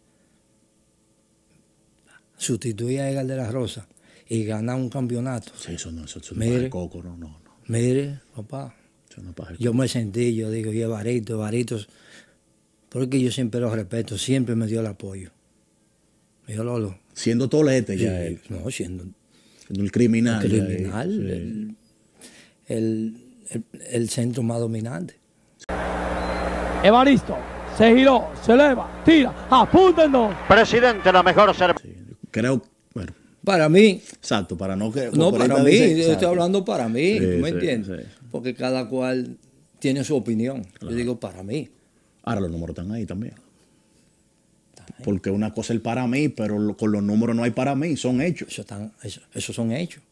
Sustituía a Egal de la Rosa y ganar un campeonato. Sí, eso no, es eso coco, no, no, no. Mire, papá, yo me sentí, yo digo, y Evarito Evarito, porque yo siempre los respeto, siempre me dio el apoyo. Siendo tolete No, siendo. siendo el criminal. El El, centro más dominante. Evaristo, se giró, se eleva, tira, apúntenlo. Presidente, la mejor ser. creo, bueno. Para mí. Exacto, para no que. No, para mí, estoy hablando para mí, ¿tú me entiendes? porque cada cual tiene su opinión. Yo digo, para mí. Ahora los números están ahí también. Porque una cosa es para mí, pero con los números no hay para mí, son hechos. Eso, están, son hechos.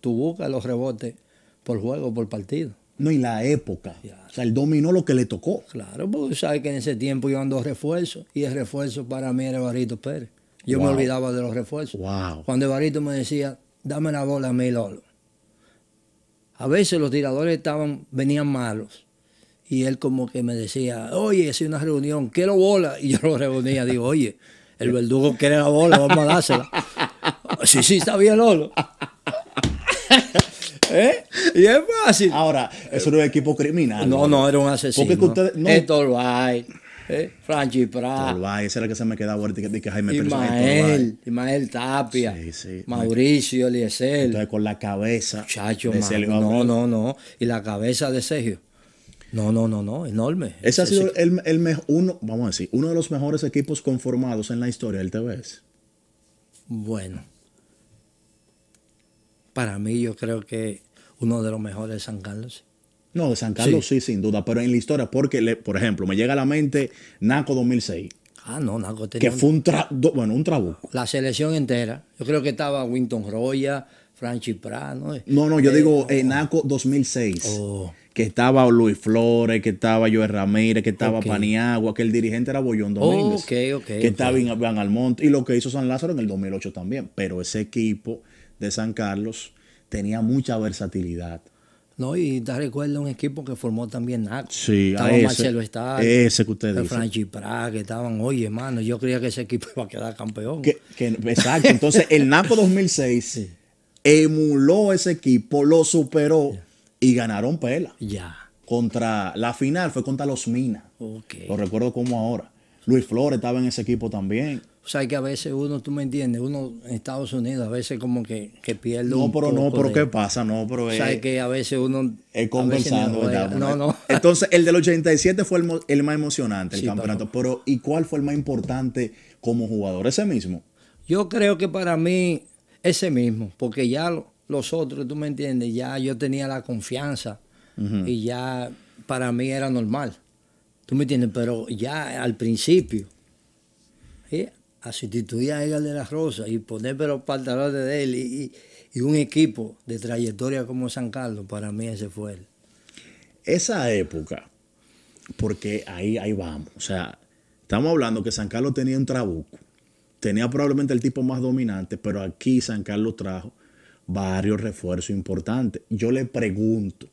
Tú, buscas los rebotes por juego, por partido. No, y la época. O sea, el dominó lo que le tocó. Claro, porque sabes que en ese tiempo yo ando refuerzo, y el refuerzo para mí era Barito Pérez. Yo me olvidaba de los refuerzos. Wow. Cuando Barito me decía, dame la bola a mí, Lolo a veces los tiradores estaban, venían malos. Y él como que me decía, oye, es una reunión, quiero bola. Y yo lo reunía, digo, oye, el verdugo quiere la bola, vamos a dársela. [laughs] sí, sí, está bien, Lolo. [laughs] ¿Eh? Y es fácil. Ahora, eso no un equipo criminal. No, no, era un asesino. que ustedes... no. Eh, Franchi Prat. ese era que se me quedaba ahorita que, Jaime Ismael, Tapia. Sí, sí. Mauricio, Eliezer. Entonces con la cabeza. Chacho, no, no, no. Y la cabeza de Sergio. No, no, no, no, enorme. Ese, ha sido el, el uno, vamos a decir, uno de los mejores equipos conformados en la historia del TBS. Bueno, para mí yo creo que uno de los mejores de San Carlos. No, de San Carlos sí. sin duda, pero en la historia, porque, por ejemplo, me llega a la mente Naco 2006. Ah, no, Naco tenía. Que fue un, tra... bueno, un trabuco. La selección entera. Yo creo que estaba Winton Roya, Franchi Prano. No, no, yo eh, digo eh, Naco 2006. Que estaba Luis Flores, que estaba Joel Ramírez, que estaba Paniagua, que el dirigente era Bollón Domínguez. okay, okay, que estaba Van Almonte y lo que hizo San Lázaro en el 2008 también. Pero ese equipo de San Carlos tenía mucha versatilidad. No, y te recuerdo un equipo que formó también Naco. Sí, Estaba ese, Marcelo ese que usted eh, dice. Franchi Prat, que estaban, oye, hermano, yo creía que ese equipo [laughs] iba a quedar campeón. exacto, entonces el Naco 2006 [laughs] emuló ese equipo, lo superó y ganaron pela. Ya. Contra, la final fue contra los Minas. Okay. Lo recuerdo como ahora. Luis Flores estaba en ese equipo también. O sea, que a veces uno, tú me entiendes, uno en Estados Unidos a veces como que, que pierde no, pero, No, pero no, pero ¿qué pasa? No, pero es... O sea, que a veces uno... Es conversando, ¿verdad? No, no. [laughs] Entonces, el del 87 fue el, más emocionante, el campeonato. Pero... ¿y cuál fue el más importante como jugador? ¿Ese mismo? Yo creo que para mí, ese mismo. Porque ya los otros, tú me entiendes, ya yo tenía la confianza. Y ya para mí era normal. ¿Tú me entiendes? Pero ya al principio... Eh, a sustituir a Edgar de las Rosa y ponerme los pantalones de él y, un equipo de trayectoria como San Carlos, para mí ese fue él. Esa época, porque ahí, ahí vamos, o sea, estamos hablando que San Carlos tenía un trabuco, tenía probablemente el tipo más dominante, pero aquí San Carlos trajo varios refuerzos importantes. Yo le pregunto,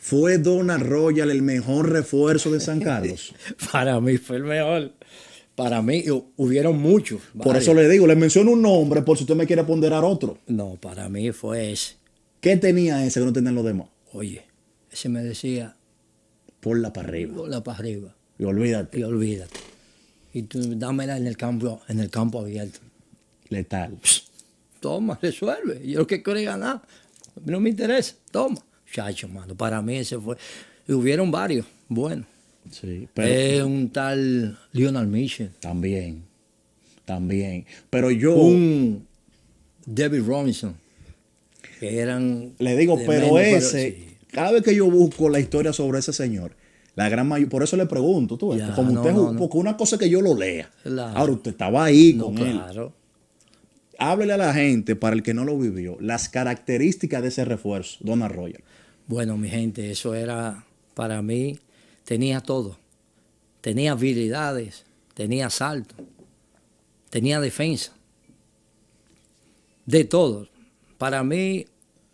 ¿Fue Don Royal el mejor refuerzo de San [laughs] Carlos? Para mí fue el mejor para mí eh, hubieron muchos. Por eso le digo, le menciono un nombre por si usted me quiere ponderar otro. No, para mí fue ese. ¿Qué tenía ese que no tenían los demás? Oye, ese me decía... la para arriba. la para arriba. Y olvídate. Y olvídate. Y tú dámela en el campo, en el campo abierto. Letal. toma, resuelve. Yo lo que quiero ganar. No me interesa. Toma. Chacho, mano. Para mí ese fue... Y hubieron varios. Bueno es un tal Lionel Mitchell También, también. Pero yo... Un David Robinson. Que eran... Le digo, pero ese, cada vez que yo busco la historia sobre ese señor, la gran mayoría, por eso le pregunto, tú como usted, es un una cosa que yo lo lea. Ahora usted estaba ahí con claro. Háblele a la gente, para el que no lo vivió, las características de ese refuerzo, Don Roger. Bueno, mi gente, eso era para mí tenía todo. Tenía habilidades, tenía salto, tenía defensa. De todo. Para mí,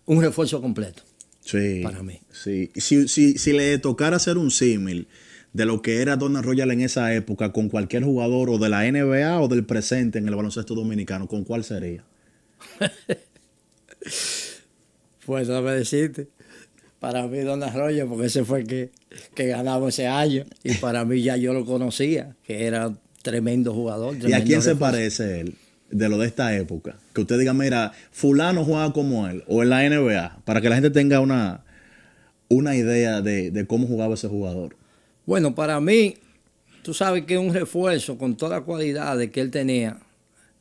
un refuerzo completo. Sí. Para mí. Sí. Si, si, si le tocara hacer un símil de lo que era Donald Royal en esa época con cualquier jugador o de la NBA o del presente en el baloncesto dominicano, ¿con cuál sería? [laughs] pues, ver decirte para mí Don Arroyo, porque ese fue el que, ganaba ese año. Y para mí ya yo lo conocía, que era tremendo jugador. ¿Y a quién se parece él de lo de esta época? Que usted diga, mira, fulano jugaba como él, o en la NBA, para que la gente tenga una, una idea de, cómo jugaba ese jugador. Bueno, para mí, tú sabes que un refuerzo con todas las cualidades que él tenía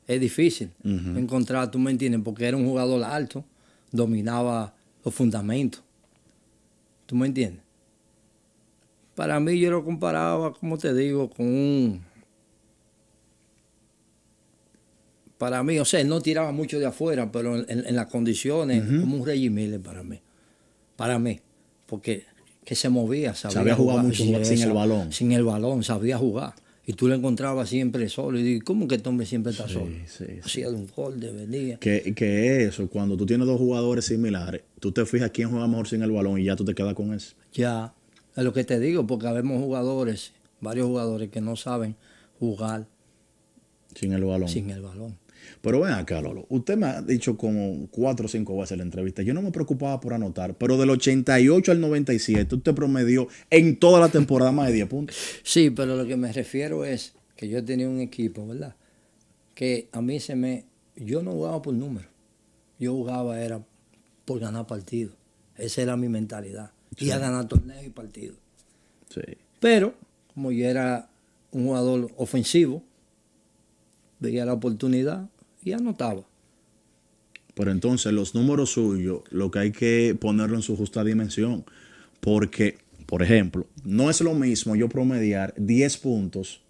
es difícil encontrar, tú me entiendes, porque era un jugador alto, dominaba los fundamentos. ¿Tú me entiendes? Para mí yo lo comparaba, como te digo, con un... Para mí, o sea, no tiraba mucho de afuera, pero en, las condiciones, como un Reggie para mí. Para mí. Porque que se movía, sabía, jugar, mucho sin, el balón. Sin el balón, sabía jugar. Y tú lo encontrabas siempre solo. Y dije, ¿cómo que este siempre está solo? Sí, Hacía de un gol, de venía. Que, que eso, cuando tú tienes dos jugadores similares, tú te fijas quién juega mejor sin el balón y ya tú te quedas con eso. Ya, es lo que te digo, porque habemos jugadores, varios jugadores que no saben jugar. Sin el balón. Sin el balón. Pero ven acá, Lolo. Usted me ha dicho como cuatro o cinco veces la entrevista. Yo no me preocupaba por anotar, pero del 88 al 97 usted promedió en toda la temporada más de 10 puntos. Sí, pero lo que me refiero es que yo tenía un equipo, ¿verdad? Que a mí se me... Yo no jugaba por número. Yo jugaba era por ganar partidos. Esa era mi mentalidad. Y a ganar torneos y partidos. Sí. Pero, como yo era un jugador ofensivo, veía la oportunidad, y anotaba. Pero entonces los números suyos, lo que hay que ponerlo en su justa dimensión, porque, por ejemplo, no es lo mismo yo promediar 10 puntos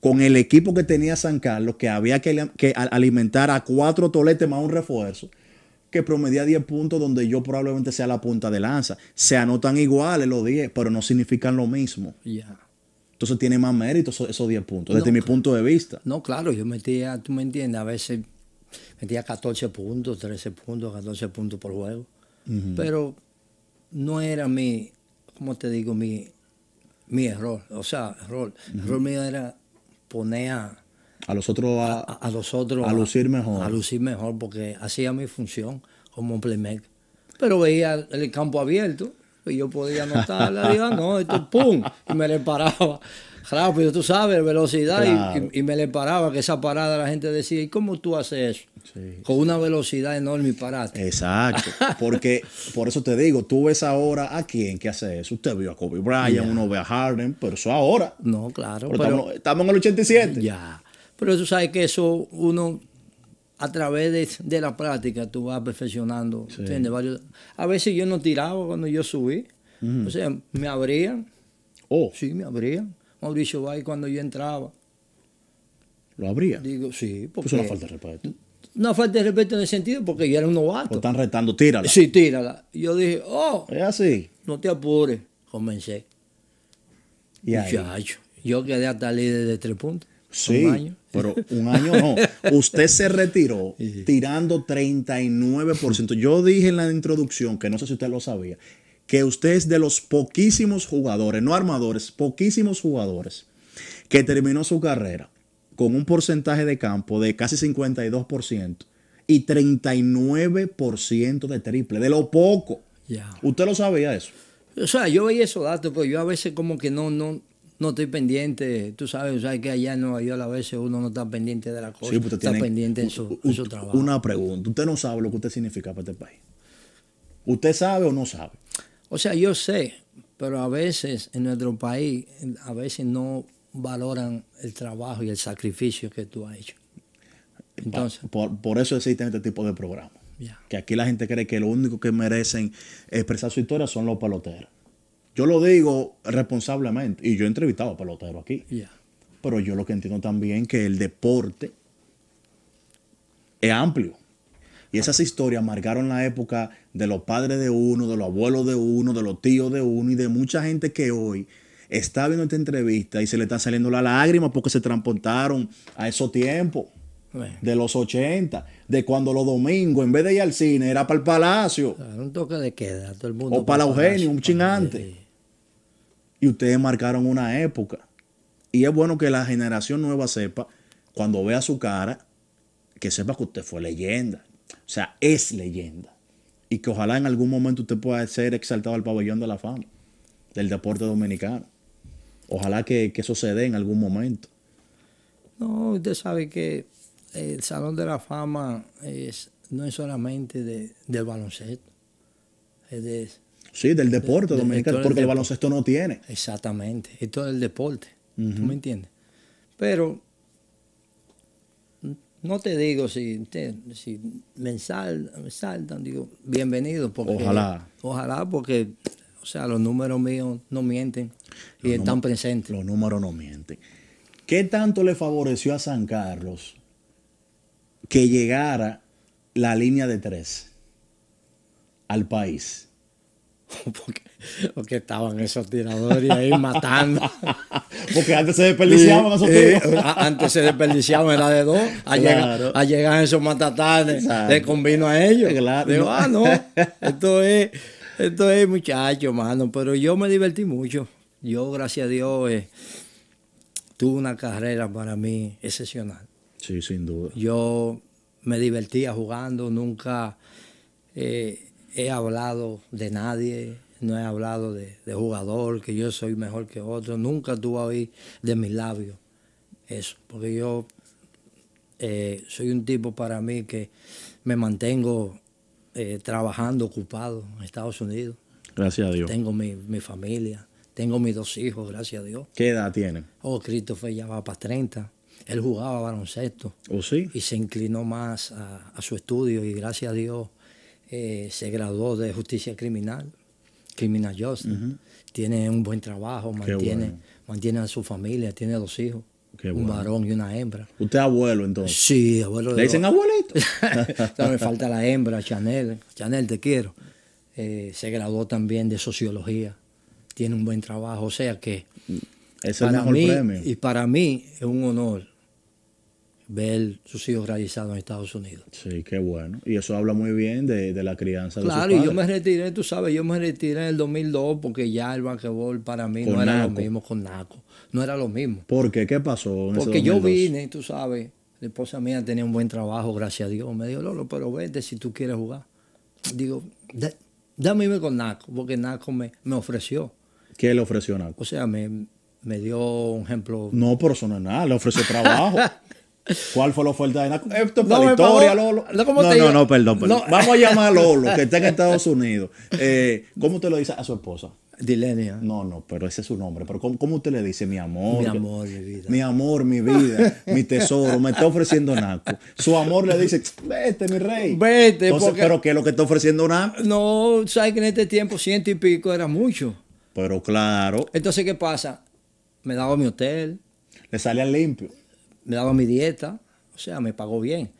con el equipo que tenía San Carlos, que había que, alimentar a cuatro toletes más un refuerzo, que promedia 10 puntos donde yo probablemente sea la punta de lanza. Se anotan iguales los 10, pero no significan lo mismo. ya. Entonces tiene más mérito esos, 10 puntos, desde mi punto de vista. No, claro, yo metía, tú me entiendes, a veces metía 14 puntos, 13 puntos, 14 puntos por juego. Pero no era mi, ¿cómo te digo? Mi, mi error. O sea, error. mío era poner a... los otros a, los otros, a lucir mejor. A, lucir mejor porque hacía mi función como un playmaker. Pero veía el campo abierto y yo podía la digo, ah, no, esto ¡pum! Y me le paraba rápido, tú sabes, velocidad, y, me le paraba, que esa parada la gente decía, ¿y cómo tú haces eso? Con una velocidad enorme y paraste. Exacto, porque por eso te digo, tú ves ahora a quién que hace eso. Usted vio a Kobe Bryant, uno ve a Harden, pero eso ahora. No, claro. Pero, estamos, en el 87. Ya, pero tú sabes que eso uno a través de, la práctica tú vas perfeccionando. a veces yo no tiraba cuando yo subí. O sea, me abrían. Oh. Sí, me abrían. Mauricio Bay cuando yo entraba. ¿Lo abrían? Digo, sí. Pues es una falta de respeto. Una falta de respeto en el sentido porque ya era un novato. Pues están retando, tírala. Sí, tírala. Yo dije, oh. Es así. No te apures. Comencé. Y Yo quedé hasta líder de tres puntos. Sí pero un año no. [laughs] Usted se retiró tirando 39%. Yo dije en la introducción, que no sé si usted lo sabía, que usted es de los poquísimos jugadores, no armadores, poquísimos jugadores, que terminó su carrera con un porcentaje de campo de casi 52% y 39% de triple, de lo poco. ¿Usted lo sabía eso? O sea, yo veía esos datos, pero yo a veces como que no, no, no estoy pendiente, tú sabes, que allá en Nueva York a veces uno no está pendiente de la cosa, está pendiente en su, trabajo. Una pregunta, ¿usted no sabe lo que usted significa para este país? ¿Usted sabe o no sabe? O sea, yo sé, pero a veces en nuestro país, a veces no valoran el trabajo y el sacrificio que tú has hecho. Entonces, por, eso existe este tipo de programas. Que aquí la gente cree que lo único que merecen expresar su historia son los peloteros. Yo lo digo responsablemente. Y yo he entrevistado a peloteros aquí. Pero yo lo que entiendo también que el deporte es amplio. Y esas historias marcaron la época de los padres de uno, de los abuelos de uno, de los tíos de uno y de mucha gente que hoy está viendo esta entrevista y se le está saliendo la lágrima porque se transportaron a esos tiempos de los 80, de cuando los domingos, en vez de ir al cine, era para el palacio. un toque de queda, todo el mundo. O para, Eugenio, un chingante y ustedes marcaron una época. Y es bueno que la generación nueva sepa, cuando vea su cara, que sepa que usted fue leyenda. O sea, es leyenda. Y que ojalá en algún momento usted pueda ser exaltado al pabellón de la fama del deporte dominicano. Ojalá que, eso se dé en algún momento. No, usted sabe que el Salón de la Fama es, no es solamente del baloncesto, es de Sí, del deporte porque el, baloncesto no tiene. Exactamente, esto es el deporte, ¿tú me entiendes? Pero no te digo si, mensal, si me, saltan, digo, bienvenido. Porque, ojalá. Ojalá, porque, o sea, los números míos no mienten y están presentes. Los números no mienten. ¿Qué tanto le favoreció a San Carlos que llegara la línea de tres al país? [laughs] Porque, estaban esos tiradores ahí matando. [laughs] Porque antes se desperdiciaban esos eh, antes se desperdiciaban, era de dos. A, llegar, esos matatanes, le convino a ellos. ah, no, [laughs] esto es, esto muchacho, mano. Pero yo me divertí mucho. Yo, gracias a Dios, eh, tuve una carrera para mí excepcional. Sí, sin duda. Yo me divertía jugando, nunca... Eh, he hablado de nadie, no he hablado de, jugador, que yo soy mejor que otro. Nunca tú vas a oír de mis labios eso, porque yo eh, soy un tipo para mí que me mantengo eh, trabajando, ocupado en Estados Unidos. Gracias a Dios. Tengo mi, familia, tengo mis dos hijos, gracias a Dios. ¿Qué edad tienen? Oh, fue, ya va para 30. Él jugaba baloncesto. ¿O ¿Oh, sí? Y se inclinó más a su estudio y gracias a Dios eh, se graduó de justicia criminal, criminal justice. Tiene un buen trabajo, mantiene, mantiene a su familia, tiene dos hijos. un varón y una hembra. ¿Usted es abuelo entonces? Sí, abuelo. ¿Le dicen abuelito? [laughs] no, me falta la hembra, Chanel. Chanel, te quiero. Eh, se graduó también de sociología. Tiene un buen trabajo, o sea que... Es el mejor premio. Y para mí es un honor ver sus hijos realizados en Estados Unidos. Sí, qué bueno. Y eso habla muy bien de, la crianza claro, Claro, y yo me retiré, tú sabes, yo me retiré en el 2002 porque ya el basquetbol para mí no era lo mismo con Naco. No era lo mismo. ¿Por qué? ¿Qué pasó? porque yo vine, tú sabes, la esposa mía tenía un buen trabajo, gracias a Dios. Me dijo, Lolo, pero vete si tú quieres jugar. Digo, dame irme con Naco, porque Naco me, ofreció. ¿Qué le ofreció Naco? O sea, me, me dio un ejemplo. No, pero eso no es nada, le ofreció trabajo. [laughs] ¿Cuál fue eh, la oferta de Naco? la historia, Lolo. No, no, no, perdón, Vamos a llamar a Lolo, que está en [laughs] Estados Unidos. Eh, ¿Cómo usted lo dice a su esposa? Dilenia. No, no, pero ese es su nombre. Pero ¿cómo, usted le dice? Mi amor. Mi amor, mi vida. Mi amor, mi vida. mi tesoro. Me está ofreciendo Naco. Su amor le dice, vete, mi rey. Vete. Entonces, ¿Pero qué es lo que está ofreciendo Naco? No, sabes que en este tiempo ciento y pico era mucho. Pero claro. Entonces, ¿qué pasa? Me daba mi hotel. Le salía limpio me daba mi dieta, o sea, me pagó bien.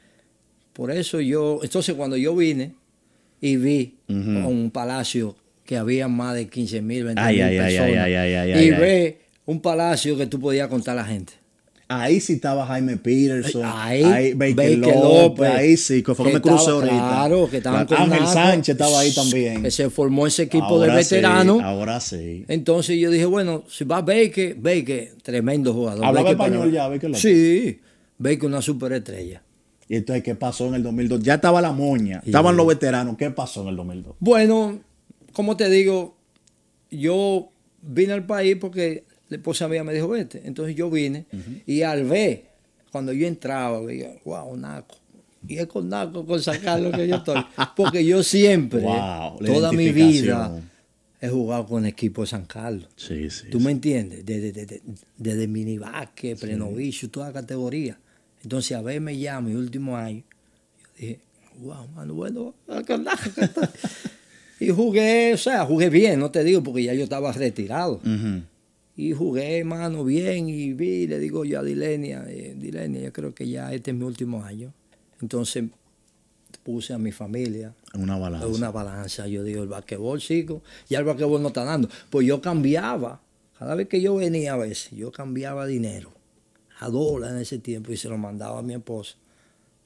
Por eso yo, entonces cuando yo vine y vi un palacio que había más de 15 mil, personas, y ve un palacio que tú podías contar a la gente. Ahí sí estaba Jaime Peterson, ahí, ahí Baker, López, ahí sí, que fue que ahorita. Claro, que estaban con Ángel Sánchez estaba ahí también. Que se formó ese equipo de veteranos. ahora sí. Entonces yo dije, bueno, si va Baker, Baker, tremendo jugador. Hablaba español ya, Baker López. Sí, Baker una superestrella. Y entonces, ¿qué pasó en el 2002? Ya estaba la moña, estaban los veteranos. ¿Qué pasó en el 2002? Bueno, como te digo, yo vine al país porque la esposa mía me dijo, vete. Entonces yo vine y al ver, cuando yo entraba, dije, wow, naco. Y es con naco, con San Carlos que yo estoy. [laughs] Porque yo siempre, toda mi vida, he jugado con el equipo de San Carlos. Sí, sí. ¿Tú me entiendes? Desde, desde, minibasque, prenovicio, toda categoría. Entonces, a ver, me llamo mi último año. Yo dije, wow, Manuel, [laughs] Y jugué, o sea, jugué bien, no te digo, porque ya yo estaba retirado y jugué, mano, bien y vi, le digo yo a Dilenia, eh, Dilenia, yo creo que ya este es mi último año. Entonces puse a mi familia. En una balanza. En una balanza. Yo digo, el basquetbol, chico, ya el basquetbol no está dando. Pues yo cambiaba. Cada vez que yo venía a veces, yo cambiaba dinero a dólares en ese tiempo y se lo mandaba a mi esposa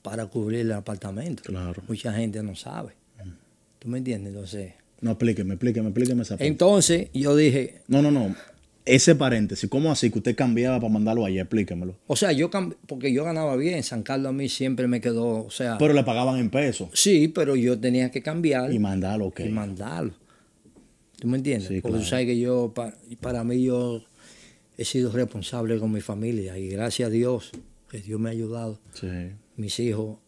para cubrir el apartamento. Claro. Mucha gente no sabe. Mm. ¿Tú me entiendes? Entonces. No, explíqueme, explíqueme, explíqueme esa parte. Entonces, yo dije. No, no, no ese paréntesis, ¿cómo así que usted cambiaba para mandarlo allá? Explíquemelo. O sea, yo porque yo ganaba bien, San Carlos a mí siempre me quedó, o sea... Pero le pagaban en pesos. Sí, pero yo tenía que cambiar. Y mandarlo, lo Y mandarlo. ¿Tú me entiendes? Sí, porque tú sabes que yo, para, mí yo he sido responsable con mi familia y gracias a Dios, que Dios me ha ayudado, sí. mis hijos,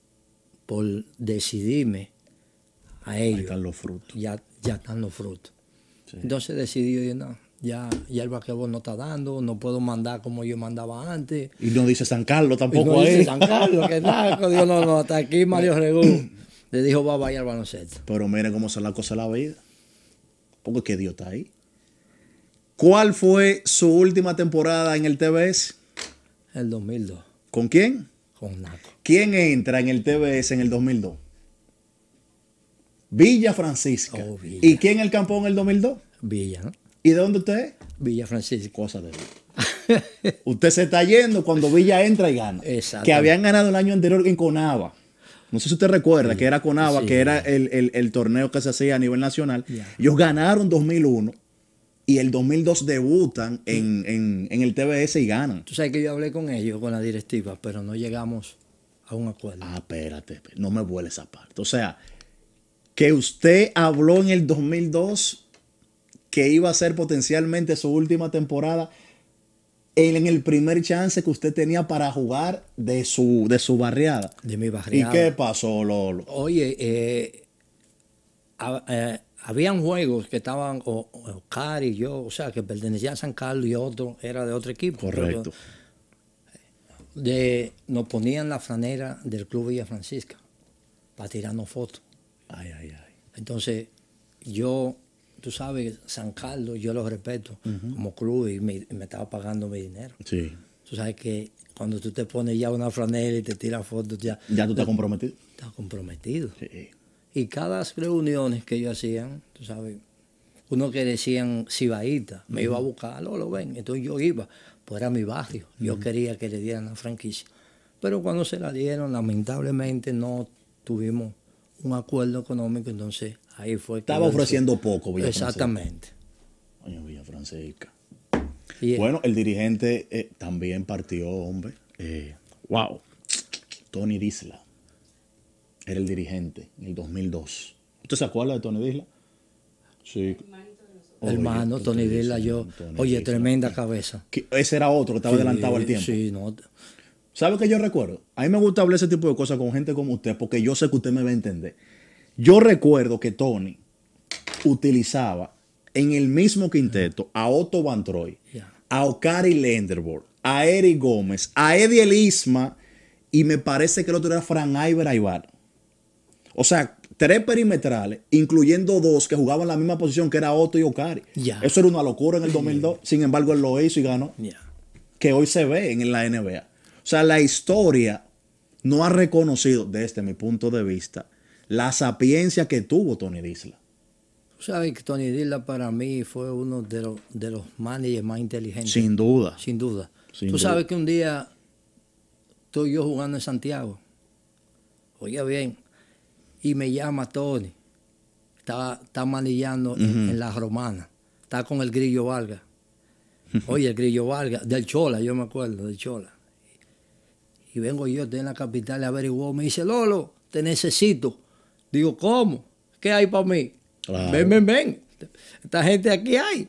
por decidirme a ellos. los frutos. Ya, ya están los frutos. Entonces decidí, yo, no, ya, ya el vaquebol no está dando, no puedo mandar como yo mandaba antes. Y no dice San Carlos tampoco. Y no dice San Carlos, que nada, Dios no, no, hasta aquí Mario [laughs] Regu. le dijo va vaya al baloncesto. Pero mire cómo las cosas de la vida. Porque que Dios está ahí. ¿Cuál fue su última temporada en el TBS? El 2002. ¿Con quién? Con Naco. ¿Quién entra en el TBS en el 2002? Villa Francisca. Oh, ¿Y quién el campo en el 2002? Villa, ¿no? ¿Y de dónde usted Villa Francisco Sade. [laughs] usted se está yendo cuando Villa entra y gana. Exacto. Que habían ganado el año anterior en Conaba. No sé si usted recuerda que era Conaba, que era el, torneo que se hacía a nivel nacional. Ellos ganaron 2001 y el 2002 debutan en, el TBS y ganan. Tú sabes que yo hablé con ellos, con la directiva, pero no llegamos a un acuerdo. Ah, espérate, no me vuela esa parte. O sea, que usted habló en el 2002 que iba a ser potencialmente su última temporada, en el primer chance que usted tenía para jugar de su, de su barriada. De mi barriada. ¿Y qué pasó, Lolo? Oye, eh, eh, habían juegos que estaban, o, y yo, o sea, que pertenecían a San Carlos y otro era de otro equipo. Correcto. Eh, de, nos ponían la franera del Club Villa Francisca para tirarnos fotos. Ay, ay, ay. Entonces, yo tú sabes, San Carlos, yo lo respeto como club y me, estaba pagando mi dinero. Sí. Tú sabes que cuando tú te pones ya una franela y te tiras fotos, ya. Ya tú estás comprometido. Estás comprometido. Y cada reuniones que yo hacían tú sabes, uno que decían Sibaíta, me iba a buscar, lo, lo ven. Entonces yo iba, pues era mi barrio. Yo quería que le dieran la franquicia. Pero cuando se la dieron, lamentablemente no tuvimos un acuerdo económico, entonces Ahí fue Estaba ofreciendo poco, Exactamente. bueno, el dirigente eh, también partió, hombre. Eh, wow. Tony Disla. Era el dirigente en el 2002. ¿Usted se acuerda de Tony Disla? Sí. Hermano, Tony, Disla, yo. oye, tremenda cabeza. ese era otro que estaba adelantado al tiempo. Sí, no. ¿Sabe que yo recuerdo? A mí me gusta hablar ese tipo de cosas con gente como usted porque yo sé que usted me va a entender. Yo recuerdo que Tony utilizaba en el mismo quinteto a Otto Van Troy, a Okari Lenderborg, a Eric Gómez, a Eddie Elisma y me parece que el otro era Fran Iber Aybar. O sea, tres perimetrales, incluyendo dos que jugaban la misma posición que era Otto y Okari. Eso era una locura en el 2002. Sin embargo, él lo hizo y ganó. Que hoy se ve en la NBA. O sea, la historia no ha reconocido, desde mi punto de vista, la sapiencia que tuvo Tony Disla. Tú sabes que Tony Disla para mí fue uno de, los, de managers más inteligentes. Sin duda. Sin duda. Tú sabes que un día estoy yo jugando en Santiago. Oye bien. Y me llama Tony. Está, está manillando en, las la romana. Está con el grillo valga [laughs] Oye, el grillo valga del Chola, yo me acuerdo, del Chola. Y vengo yo, de en la capital, averiguó, me dice, Lolo, te necesito. Digo, ¿cómo? ¿Qué hay para mí? Ven, ven, ven. Esta gente aquí hay.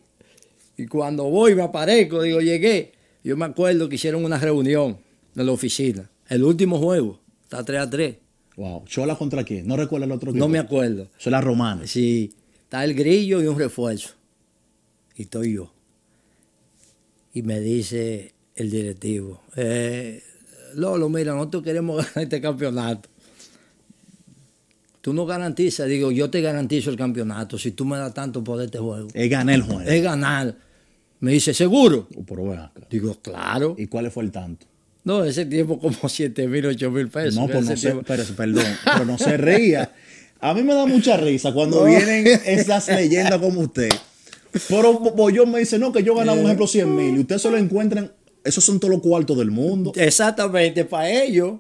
Y cuando voy me aparezco, digo, llegué. Yo me acuerdo que hicieron una reunión en la oficina. El último juego, está 3 a 3. Wow. ¿Chola contra quién? No recuerdo el otro No me acuerdo. las Romana. Sí. Está el grillo y un refuerzo. Y estoy yo. Y me dice el directivo, eh, Lolo, mira, nosotros queremos [laughs] ganar este campeonato. Uno no digo, yo te garantizo el campeonato, si tú me das tanto poder este juego. Es ganar el juego. Es ganar. Me dice, ¿seguro? Uh, pero Digo, claro. ¿Y cuál fue el tanto? No, ese tiempo como 7 mil, 8 mil pesos. No, pues pero no, se, perdón, pero no se reía. A mí me da mucha risa cuando vienen esas leyendas como usted. Pero pues, pues, yo me dice, no, que yo ganaba un eh. ejemplo 100 mil y ustedes se lo encuentran, esos son todos los cuartos del mundo. Exactamente, para ellos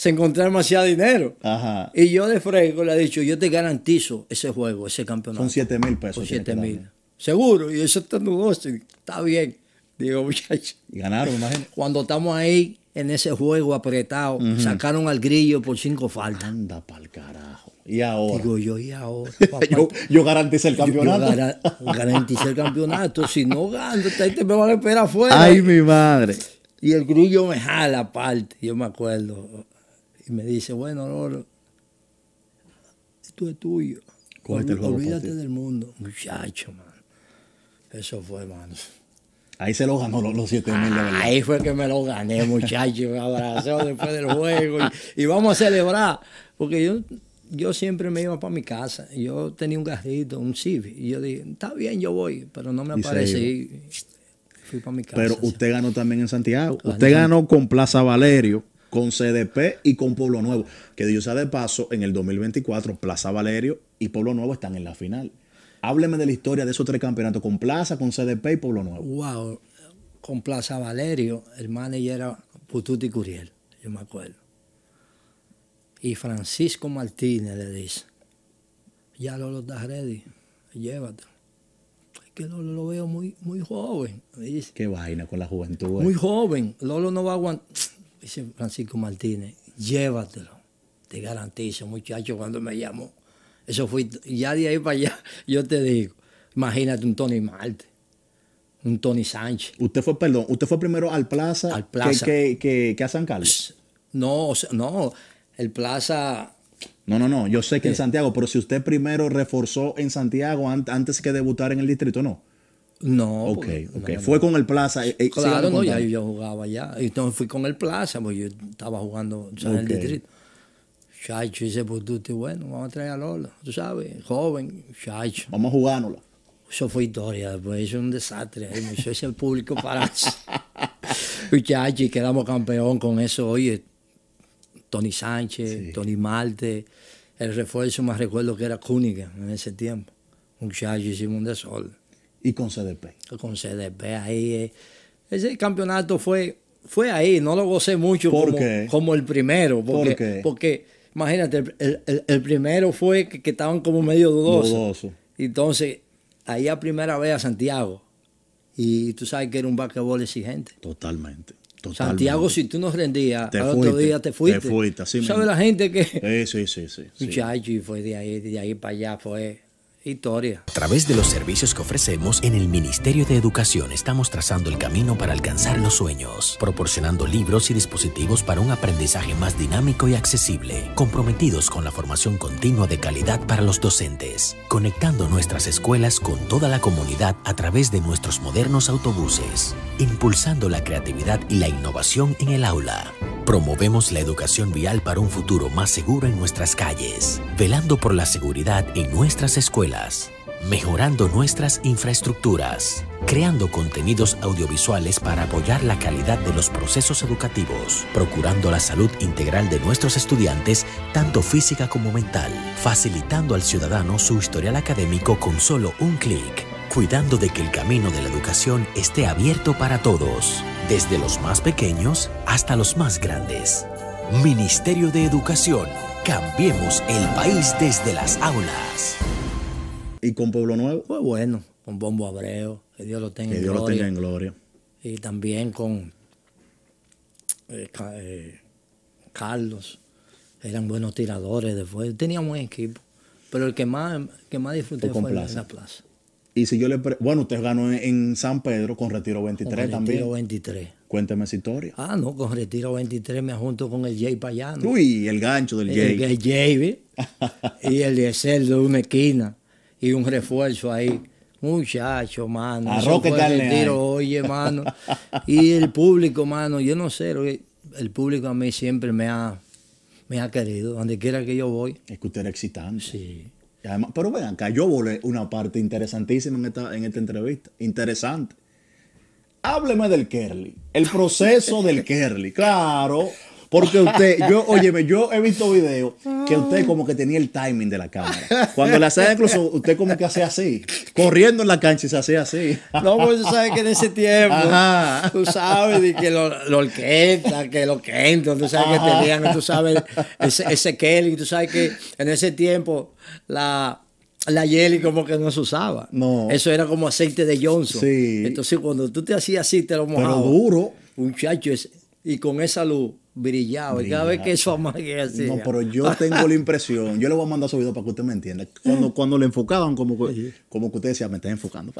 se encontraba demasiado dinero. Ajá. Y yo de fresco le he dicho, yo te garantizo ese juego, ese campeonato. Son 7 mil pesos. Son 7 mil. Seguro, y eso está dudoso está bien. Digo, [laughs] muchachos. Y ganaron, imagínate. Cuando estamos ahí en ese juego apretado, sacaron al grillo por cinco faltas. Anda pa'l carajo. Y ahora. Digo yo, y ahora. [laughs] yo, yo garantizo el campeonato. Yo, el campeonato. si no gano, te me van a esperar afuera. Ay, mi madre. Y el grillo me jala aparte, yo me acuerdo me dice, bueno, Loro, esto es tuyo. Este olvídate este. del mundo. Muchacho, mano. Eso fue, mano. Ahí se lo ganó los, los 7 mil Ahí fue que me lo gané, muchacho. Me abrazó después del juego. Y, vamos a celebrar. Porque yo, yo siempre me iba para mi casa. Yo tenía un garrito, un civi. Y yo dije, está bien, yo voy. Pero no me aparecí. Fui para mi casa. Pero usted ganó también en Santiago. Usted ganó con Plaza Valerio con CDP y con Pueblo Nuevo. Que Dios sea de paso, en el 2024 Plaza Valerio y Pueblo Nuevo están en la final. Hábleme de la historia de esos tres campeonatos, con Plaza, con CDP y Pueblo Nuevo. Wow, con Plaza Valerio, el manager era Pututi Curiel, yo me acuerdo. Y Francisco Martínez le dice, ya Lolo está ready, llévate. Es que Lolo lo veo muy, muy joven. Qué vaina con la juventud. Eh. Muy joven, Lolo no va a aguantar dice Francisco Martínez, llévatelo. Te garantizo, muchacho, cuando me llamó. Eso fui ya de ahí para allá, [laughs] yo te digo, imagínate un Tony Marte, un Tony Sánchez. Usted fue, perdón, usted fue primero al Plaza, al Que, que, a San Carlos. Pues, no, no, el Plaza... No, no, no, yo sé que en eh. Santiago, pero si usted primero reforzó en Santiago antes que debutar en el distrito, no. No. Fue con el Plaza. Eh, eh, claro, no, ya yo jugaba ya. Entonces fui con el Plaza, porque yo estaba jugando en okay. el distrito. Chacho, dice, pues tú, este, bueno, vamos a traer a Lola, tú sabes, joven, chacho. Vamos a jugárnosla. Eso fue historia, pues. eso es un desastre. Ahí es el público para. [laughs] Chacho, y quedamos campeón con eso. Oye, Tony Sánchez, Tony Marte, el refuerzo más recuerdo que era Cúnica en ese tiempo. Un chacho hicimos un desorden y con CDP. Con CDP, ahí. Eh, ese campeonato fue, fue ahí, no lo gocé mucho como, como, el primero. Porque, Porque, imagínate, el, primero fue que, estaban como medio dudosos. Dudoso. Entonces, ahí a primera vez a Santiago. Y tú sabes que era un basquetbol exigente. Totalmente. Santiago, si tú no rendías, al otro día te fuiste. Te fuiste, ¿Sabes la gente que.? Sí, sí, sí. sí, y fue de ahí, de ahí para allá, fue historia. A través de los servicios que ofrecemos en el Ministerio de Educación estamos trazando el camino para alcanzar los sueños, proporcionando libros y dispositivos para un aprendizaje más dinámico y accesible, comprometidos con la formación continua de calidad para los docentes, conectando nuestras escuelas con toda la comunidad a través de nuestros modernos autobuses, impulsando la creatividad y la innovación en el aula. Promovemos la educación vial para un futuro más seguro en nuestras calles, velando por la seguridad en nuestras escuelas mejorando nuestras infraestructuras, creando contenidos audiovisuales para apoyar la calidad de los procesos educativos, procurando la salud integral de nuestros estudiantes, tanto física como mental, facilitando al ciudadano su historial académico con solo un clic, cuidando de que el camino de la educación esté abierto para todos, desde los más pequeños hasta los más grandes. Ministerio de Educación. Cambiemos el país desde las aulas. ¿Y con Pueblo Nuevo? Pues bueno, con Bombo Abreu, que Dios lo tenga, que en, Dios gloria. Lo tenga en gloria. Y también con eh, eh, Carlos, eran buenos tiradores después. Tenía buen equipo, pero el que más, que más disfruté fue, con la plaza. Y si yo le bueno, usted ganó en, San Pedro con Retiro 23 también. Retiro 23. Cuénteme esa historia. Ah, no, con Retiro 23 me junto con el Jay Payano. Uy, el gancho del Jay. El Jay, [laughs] y el de de una esquina y un refuerzo ahí. Muchacho, mano. A ah, Roque oye, mano. y el público, mano, yo no sé, el público a mí siempre me ha, me ha querido, donde quiera que yo voy. Es que usted era excitante. Sí. pero vean acá, yo volé una parte interesantísima en esta, en esta entrevista. Interesante. Hábleme del Kerly, el proceso del Kerly. Claro, porque usted, yo, óyeme, yo he visto videos que usted como que tenía el timing de la cámara. Cuando la hacía incluso, usted como que hacía así, corriendo en la cancha y se hacía así. No, pues tú sabes que en ese tiempo, tú sabes, y que lo, lo, orquesta, que lo Kenton, tú sabes que tenían, tú sabes, ese, Kelly, tú sabes que en ese tiempo la la como que no se usaba. No. Eso era como aceite de Johnson. Sí. Entonces cuando tú te hacías así, te lo mojabas. Pero duro. Muchachos, y con esa luz brillaba, y cada vez que eso amague así. No, pero yo tengo la impresión, yo le voy a mandar su video para que usted me entienda. Cuando, [laughs] cuando le enfocaban, como, como que usted decía, me estás enfocando.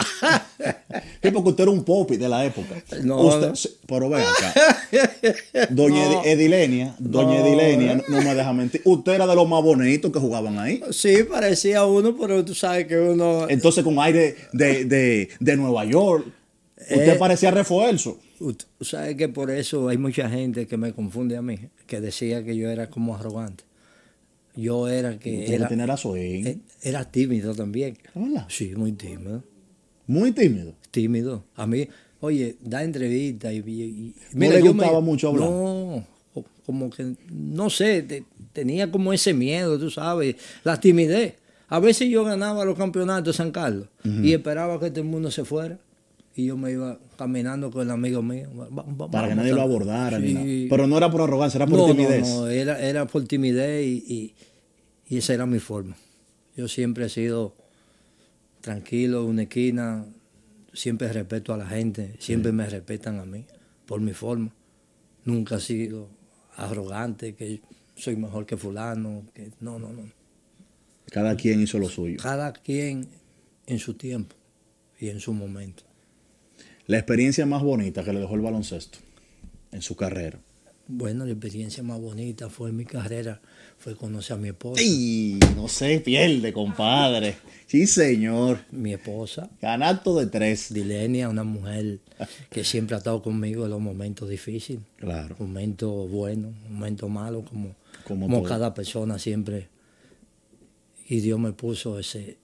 [laughs] sí, porque usted era un popi de la época. No, no. Pero ven acá. Doña Edilenia, Doña no. Edilenia, no me deja mentir. Usted era de los más bonitos que jugaban ahí. Sí, parecía uno, pero tú sabes que uno. Entonces, con aire de, Nueva York, usted eh. parecía refuerzo. Sabes que por eso hay mucha gente que me confunde a mí, que decía que yo era como arrogante. Yo era que... ¿eh? Eh, era, tímido también. Sí, muy tímido. Muy tímido. Tímido. A mí, oye, da entrevistas y, y, le gustaba mucho hablar? No, como que, no sé, tenía como ese miedo, tú sabes, la timidez. A veces yo ganaba los campeonatos de San Carlos y esperaba que todo el mundo se fuera y yo me iba caminando con el amigo mío. Para que nadie lo abordara. Pero no era por arrogancia, era por timidez. No, era, por timidez y, esa era mi forma. Yo siempre he sido tranquilo, una esquina, siempre respeto a la gente, siempre me respetan a mí por mi forma. Nunca he sido arrogante, que soy mejor que fulano, que no, no, no. Cada quien hizo lo suyo. Cada quien en su tiempo y en su momento. La experiencia más bonita que le dejó el baloncesto en su carrera. Bueno, la experiencia más bonita fue en mi carrera, fue conocer a mi esposa. y No se pierde, compadre. Sí, señor. Mi esposa. Ganato de tres. Dilenia, una mujer que siempre ha estado conmigo en los momentos difíciles. Claro. Momentos buenos, momentos malos, como, como, cada persona siempre. Y Dios me puso ese,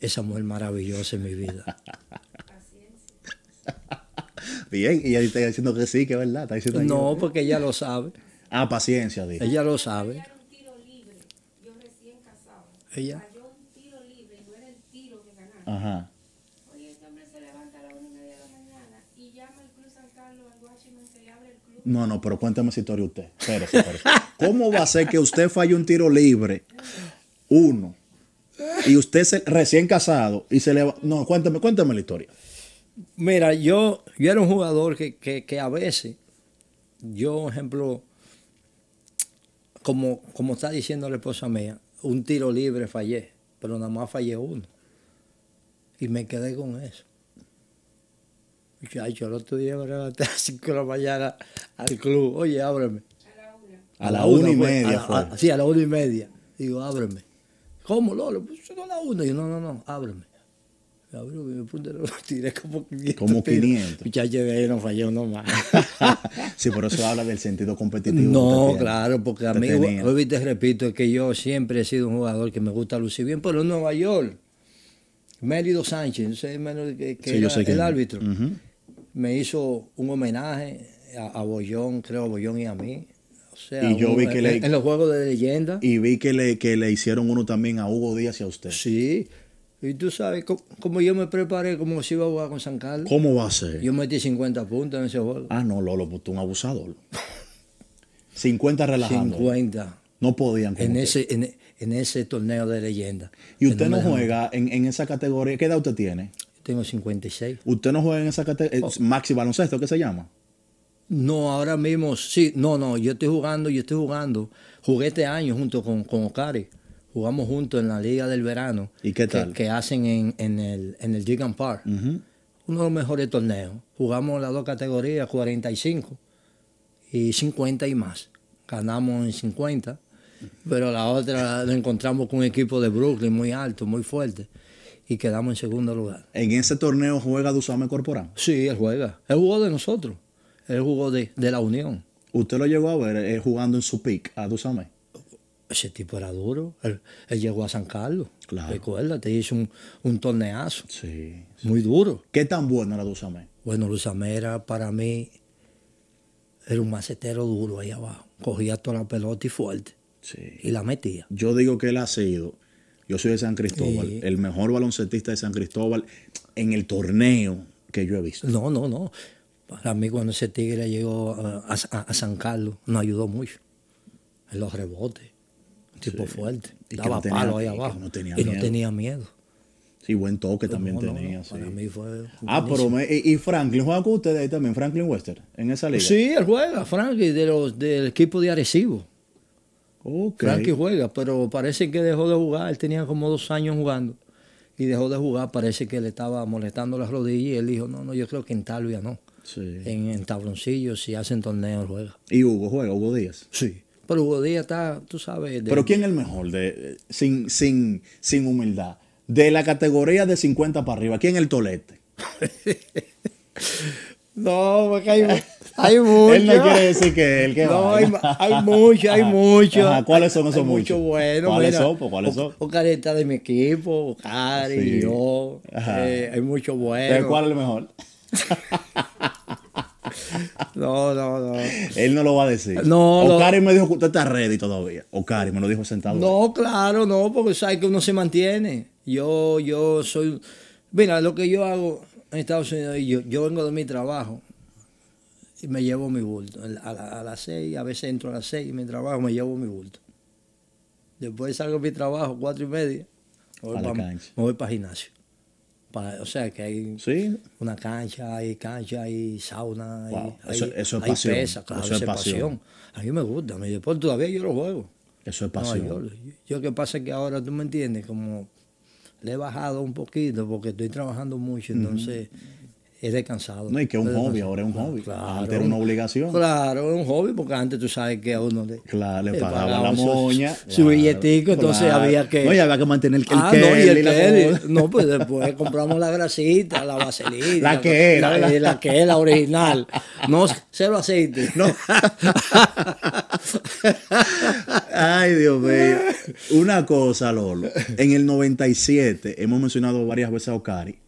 esa mujer maravillosa en mi vida. [laughs] Bien, y ella está diciendo que sí, que es verdad. Está no, porque ella lo sabe. Ah, paciencia, Ella lo sabe. Ella. falló un tiro tiro libre, no era el que Ajá. Oye, este hombre se levanta a las y media de la mañana y llama al Club San Carlos, al Washington, se le abre el club. No, no, pero cuéntame esa historia usted. Espérese, [laughs] ¿Cómo va a ser que usted falle un tiro libre? Uno. Y usted se, recién casado y se le va. No, cuéntame, cuéntame la historia. Mira, yo, yo era un jugador que, que, que a veces, yo, ejemplo, como, como está diciendo la esposa mía, un tiro libre fallé, pero nada más fallé uno. Y me quedé con eso. Ya, yo el otro día me levanté a las 5 de la mañana al club. Oye, ábreme. A la una. A la una, y media. sí, a la una y media. Digo, ábreme. ¿Cómo, Lolo? Pues son a la una. yo, no, no, no, ábreme me [laughs] tiré como 500. Como 500. Muchachos, ahí no falló nomás. [laughs] sí, por eso habla del sentido competitivo. No, claro, porque a mí, hoy te repito, que yo siempre he sido un jugador que me gusta lucir bien, pero en Nueva York, Mérido Sánchez, que, yo el árbitro, me hizo un homenaje a, Bollón, creo a Bollón y a mí. O sea, en, los juegos de leyenda. Y vi que le, que le hicieron uno también a Hugo Díaz y a usted. Sí, y tú sabes como yo me preparé, como si iba a jugar con San Carlos. ¿Cómo va a ser? Yo metí 50 puntos en ese juego. Ah, no, Lolo, pues tú un abusador. 50 relajando. 50. No podían. En ese, en, ese torneo de leyenda. ¿Y usted no, juega en, esa categoría? ¿Qué edad usted tiene? Tengo 56. ¿Usted no juega en esa categoría? Eh, oh. Maxi baloncesto, ¿qué se llama? No, ahora mismo sí. No, no, yo estoy jugando, yo estoy jugando. Jugué este año junto con, con Ocari jugamos juntos en la Liga del Verano. ¿Y qué tal? Que, hacen en, el, en el Gigant Park. Uno de los mejores torneos. Jugamos las dos categorías, 45 y 50 y más. Ganamos en 50, pero la otra lo encontramos con un equipo de Brooklyn muy alto, muy fuerte y quedamos en segundo lugar. ¿En ese torneo juega Dusame Corporal? Sí, él juega. Él jugó de nosotros. Él jugó de, la Unión. ¿Usted lo llegó a ver eh, jugando en su pick a Dusame? ese tipo era duro. Él, llegó a San Carlos. Claro. Recuerda, te hizo un, torneazo. Sí, Muy duro. ¿Qué tan bueno era Luzamé? Bueno, Luzamé era para mí. Era un macetero duro ahí abajo. Cogía toda la pelota y fuerte. Sí. Y la metía. Yo digo que él ha sido. Yo soy de San Cristóbal, el mejor baloncetista de San Cristóbal en el torneo que yo he visto. No, no, no. Para mí, cuando ese tigre llegó a, a San Carlos, nos ayudó mucho en los rebotes tipo fuerte. Y Daba palo ahí abajo. Y no tenía miedo. No tenía Sí, buen toque también tenía. Para mí fue. Ah, pero. y, Franklin juega con ustedes ahí también, Franklin Wester, en esa liga. Sí, él juega, Franklin, de los, del equipo de Arecibo. Okay. Franklin juega, pero parece que dejó de jugar. Él tenía como dos años jugando y dejó de jugar. Parece que le estaba molestando las rodillas y él dijo: No, no, yo creo que en Talvia no. Sí. En, en si hacen torneos, juega. ¿Y Hugo juega? ¿Hugo Díaz? Sí. Pero Hugo Díaz está, tú sabes. Pero ¿quién es el mejor? De, sin, sin, sin humildad. De la categoría de 50 para arriba, ¿quién es el tolete? [laughs] no, porque hay, hay mucho. [laughs] Él no quiere decir que él que [laughs] No, hay, hay, mucho, hay muchos. Pues, ¿Cuáles son esos muchos? Mucho ¿Cuáles son? ¿Cuáles son? Ocari está de mi equipo, Ocari, yo. Eh, hay muchos buenos. ¿Cuál es el mejor? No, no, no. Él no lo va a decir. No, me dijo que usted está ready todavía. Ocari me lo dijo sentado. No, claro, no, porque sabes que uno se mantiene. Yo, yo soy. Mira, lo que yo hago en Estados Unidos, yo, yo vengo de mi trabajo y me llevo mi bulto. A, las seis, a veces entro a las seis y mi trabajo me llevo mi bulto. Después salgo de mi trabajo, cuatro y media, me voy para gimnasio o sea, que hay una cancha, Y cancha, y sauna, y eso, es pasión. es pasión. A mí me gusta, mi todavía yo lo juego. Eso es pasión. yo, yo que pasa es que ahora, tú me entiendes, como le he bajado un poquito porque estoy trabajando mucho, entonces... Es cansado. No, y que es un hobby, ahora es un hobby. Claro, antes era una obligación. Claro, es un hobby porque antes tú sabes que a uno le, claro, le, pagaba, la moña. Su, billetico, entonces había que... No, había que mantener el, que ah, no, pues después compramos la grasita, la vaselita La que era. La, la que era eh, original. No, cero aceite. No. Ay, Dios mío. Una cosa, Lolo. En el 97, hemos mencionado varias veces a Ocari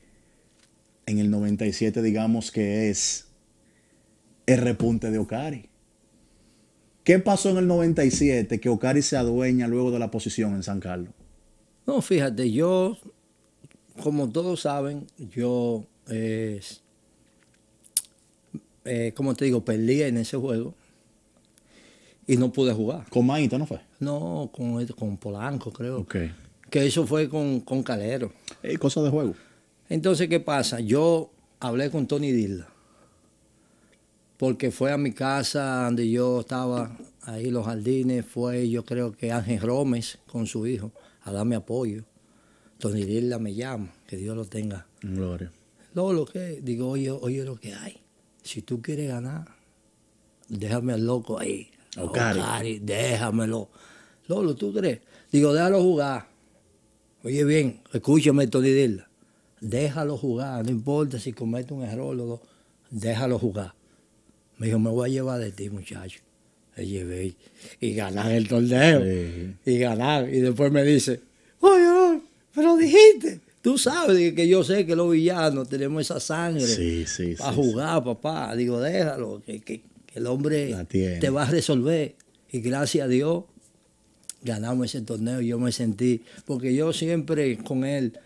en el 97 digamos que es el repunte de Okari. ¿Qué pasó en el 97 que Okari se adueña luego de la posición en San Carlos? No, fíjate, yo, como todos saben, yo, eh, eh, como te digo, perdí en ese juego y no pude jugar. ¿Con Maíta no fue? No, con, con Polanco creo. Okay. Que eso fue con, Calero. Eh, cosa de juego. Entonces, ¿qué pasa? Yo hablé con Tony Dilla, porque fue a mi casa donde yo estaba, ahí los jardines, fue yo creo que Ángel Gómez con su hijo a darme apoyo. Tony Dilla me llama, que Dios lo tenga. Gloria. Lolo, lo que, digo, oye, oye lo que hay. Si tú quieres ganar, déjame al loco ahí. déjamelo. Lolo, ¿tú crees? Digo, déjalo jugar. Oye bien, escúchame, Tony Dilla déjalo jugar, no importa si comete un error déjalo jugar. Me dijo, me voy a llevar de ti, muchacho. Le llevé y ganar el torneo. Y ganar. Y después me dice, oye, pero dijiste. Tú sabes que yo sé que los villanos tenemos esa sangre para jugar, papá. Digo, déjalo, que, el hombre te va a resolver. Y gracias a Dios ganamos ese torneo. Yo me sentí, porque yo siempre con él,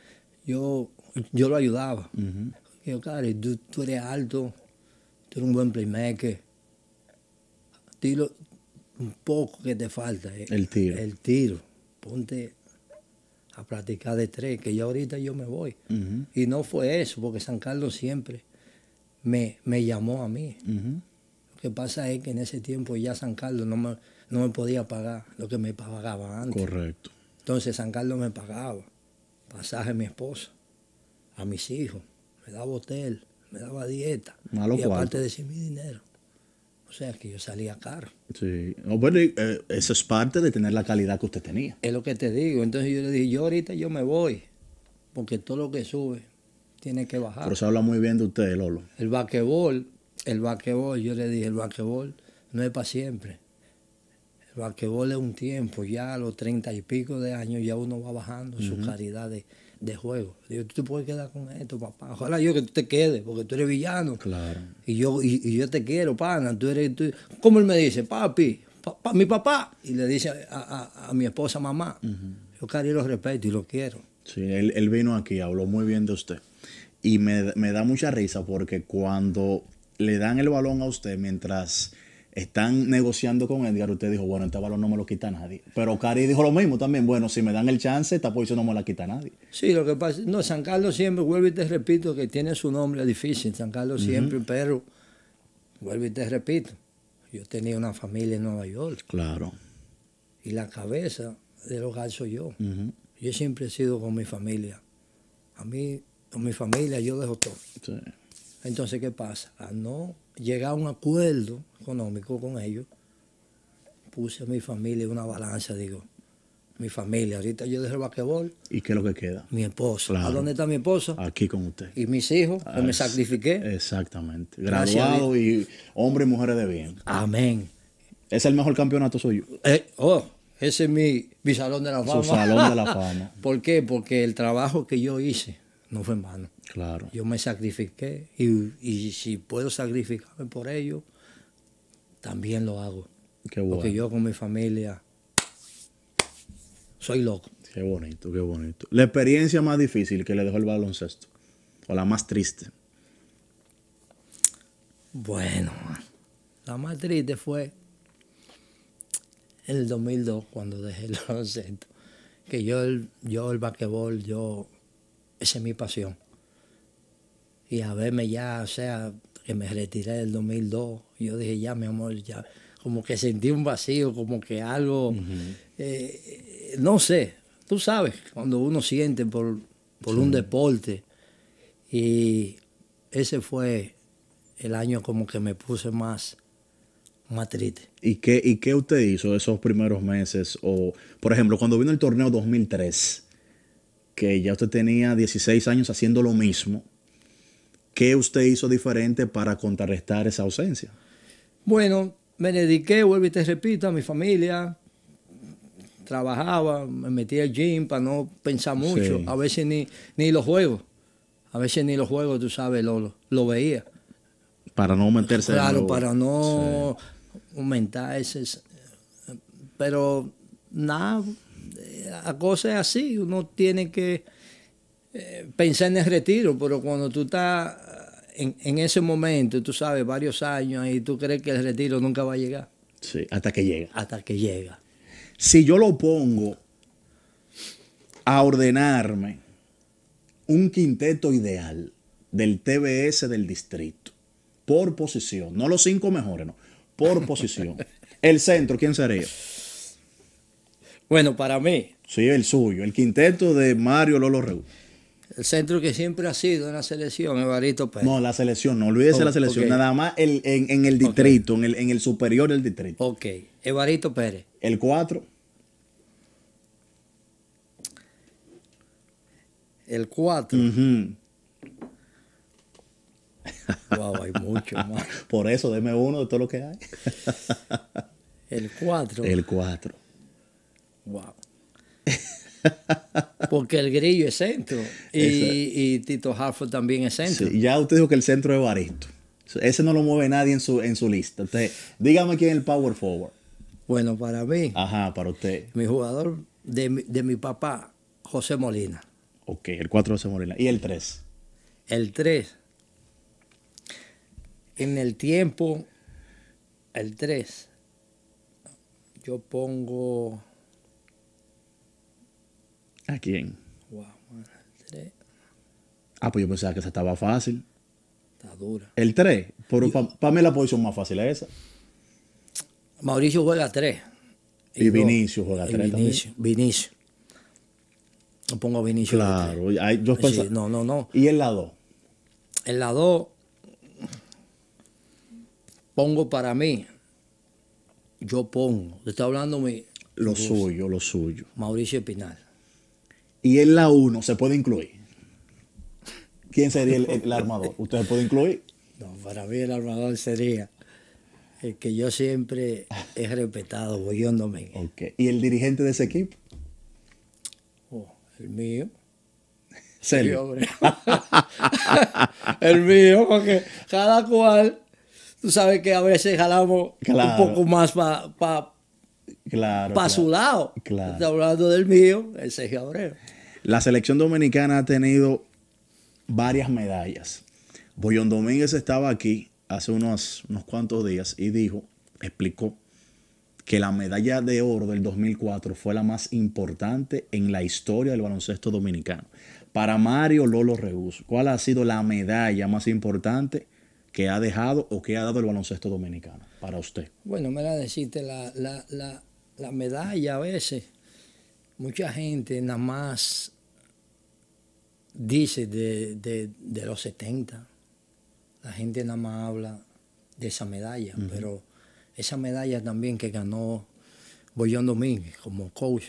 yo yo lo ayudaba. Yo, tú, eres alto, tú eres un buen playmaker. Tiro un poco que te falta. Eh". El tiro. El tiro. Ponte a practicar de tres, que ya ahorita yo me voy. Y no fue eso, porque San Carlos siempre me, me llamó a mí. Lo que pasa es que en ese tiempo ya San Carlos no me, no me podía pagar lo que me pagaba antes. Correcto. Entonces San Carlos me pagaba pasaje mi esposa a mis hijos, me daba hotel, me daba dieta. Malo y aparte de de mi dinero. O sea, que yo salía caro. Sí. bueno, eh, eso es parte de tener la calidad que usted tenía. Es lo que te digo. Entonces yo le dije, yo ahorita yo me voy, porque todo lo que sube tiene que bajar. Pero se habla muy bien de usted, Lolo. El vaquebol, el vaquebol, yo le dije, el vaquebol no es para siempre. El vaquebol es un tiempo, ya a los treinta y pico de años ya uno va bajando su calidad de, de juego. Digo, tú te puedes quedar con esto, papá. Ojalá yo que tú te quedes, porque tú eres villano. Claro. Y yo, y, yo te quiero, pana. Tú eres, tú... ¿Cómo él me dice? Papi, mi papá. Y le dice a, mi esposa, mamá. Yo, cariño lo respeto y lo quiero. Sí, él, vino aquí, habló muy bien de usted. Y me, me da mucha risa porque cuando le dan el balón a usted mientras están negociando con Edgar, usted dijo, bueno, este balón no me lo quita nadie. Pero Cari dijo lo mismo también, bueno, si me dan el chance, esta posición no me la quita nadie. Sí, lo que pasa, no, San Carlos siempre, vuelvo y te repito, que tiene su nombre difícil, San Carlos siempre, pero, vuelvo y te repito, yo tenía una familia en Nueva York. Claro. Y la cabeza del hogar soy yo. Yo siempre he sido con mi familia. A mí, con mi familia, yo dejo todo. Entonces, ¿qué pasa? Ah, no llegar a un acuerdo económico con ellos, puse a mi familia en una balanza, digo, mi familia, ahorita yo dejo el basquetbol. ¿Y qué es lo que queda? Mi esposa. ¿A dónde está mi esposa? Aquí con usted. Y mis hijos, que me sacrifiqué. Exactamente. Graduado y hombre y mujeres de bien. Amén. Es el mejor campeonato soy yo. Eh, oh, ese es mi, mi salón de la fama. Su salón de la [laughs] fama. ¿Por qué? Porque el trabajo que yo hice no fue en vano. Claro. Yo me sacrifiqué y, si puedo sacrificarme por ello, también lo hago. Qué Porque yo con mi familia soy loco. Qué bonito, qué bonito. La experiencia más difícil que le dejó el baloncesto, o la más triste. Bueno, la más triste fue en el 2002 cuando dejé el [laughs] baloncesto. Que yo el, yo el basquetbol, yo, esa es mi pasión y a verme ya, o sea, que me retiré del 2002, yo dije, ya, mi amor, ya, como que sentí un vacío, como que algo, eh, no sé, tú sabes, cuando uno siente por, por un deporte, y ese fue el año como que me puse más, más triste. ¿Y qué, ¿Y qué usted hizo esos primeros meses? O, por ejemplo, cuando vino el torneo 2003, que ya usted tenía 16 años haciendo lo mismo, ¿Qué usted hizo diferente para contrarrestar esa ausencia? Bueno, me dediqué, vuelvo y te repito, a mi familia. Trabajaba, me metía al gym para no pensar mucho. A veces ni, ni los juegos. A veces ni los juegos, tú sabes, lo, lo, veía. Para no meterse Claro, para no aumentar ese. Pero nada, la eh, cosa es así. Uno tiene que eh, pensar en el retiro, pero cuando tú estás en, ese momento, tú sabes, varios años y tú crees que el retiro nunca va a llegar. Sí, hasta que llega. Hasta que llega. Si yo lo pongo a ordenarme un quinteto ideal del TBS del distrito, por posición, no los cinco mejores, no, por [laughs] posición. el centro, ¿quién sería? Bueno, para mí. Sí, el suyo, el quinteto de Mario Lolo Reú. El centro que siempre ha sido en la selección, Evarito Pérez. No, la selección, no olvídese la selección, nada más en, el distrito, en, el, superior del distrito. Ok, Evarito Pérez. El 4. El 4. Wow, [laughs] hay mucho más. [laughs] Por eso, deme uno de todo lo que hay. el 4. El 4. Wow. Porque el grillo es centro. Y, Tito Harford también es centro. ya usted dijo que el centro es Baristo. Ese no lo mueve nadie en su, en su lista. Entonces, dígame quién es el power forward. Bueno, para mí. Ajá, para usted. Mi jugador de, de mi papá, José Molina. Ok, el 4 José Molina. ¿Y el 3? El 3. En el tiempo, el 3. Yo pongo. ¿A quién? Wow, Ah, pues yo pensaba que esa estaba fácil. Está dura. El 3. Pero para mí la posición más fácil es esa. Mauricio juega 3. Y, Vinicio juega 3 Vinicio, también. Vinicio. No pongo Vinicio. Claro, yo no, no, no. ¿Y el lado? El lado pongo para mí. Yo pongo. está hablando mi. Lo suyo, lo suyo. Mauricio Espinal y en la uno se puede incluir. ¿Quién sería el, armador? ¿Usted puede incluir? No, para mí el armador sería el que yo siempre he respetado, Bollón Domínguez. Okay. ¿Y el dirigente de ese equipo? Oh, el mío. Sergio obrero. [laughs] el mío, porque cada cual, tú sabes que a veces jalamos un poco más para su lado. Claro. Está hablando del mío, el Sergio Abreu. La selección dominicana ha tenido varias medallas. Boyón Domínguez estaba aquí hace unos, unos cuantos días y dijo, explicó que la medalla de oro del 2004 fue la más importante en la historia del baloncesto dominicano. Para Mario Lolo Rebus, ¿cuál ha sido la medalla más importante que ha dejado o que ha dado el baloncesto dominicano para usted? Bueno, me la deciste, la, la medalla a veces, mucha gente nada más dice de, los 70. La gente nada más habla de esa medalla, pero esa medalla también que ganó Boyón Domínguez como coach,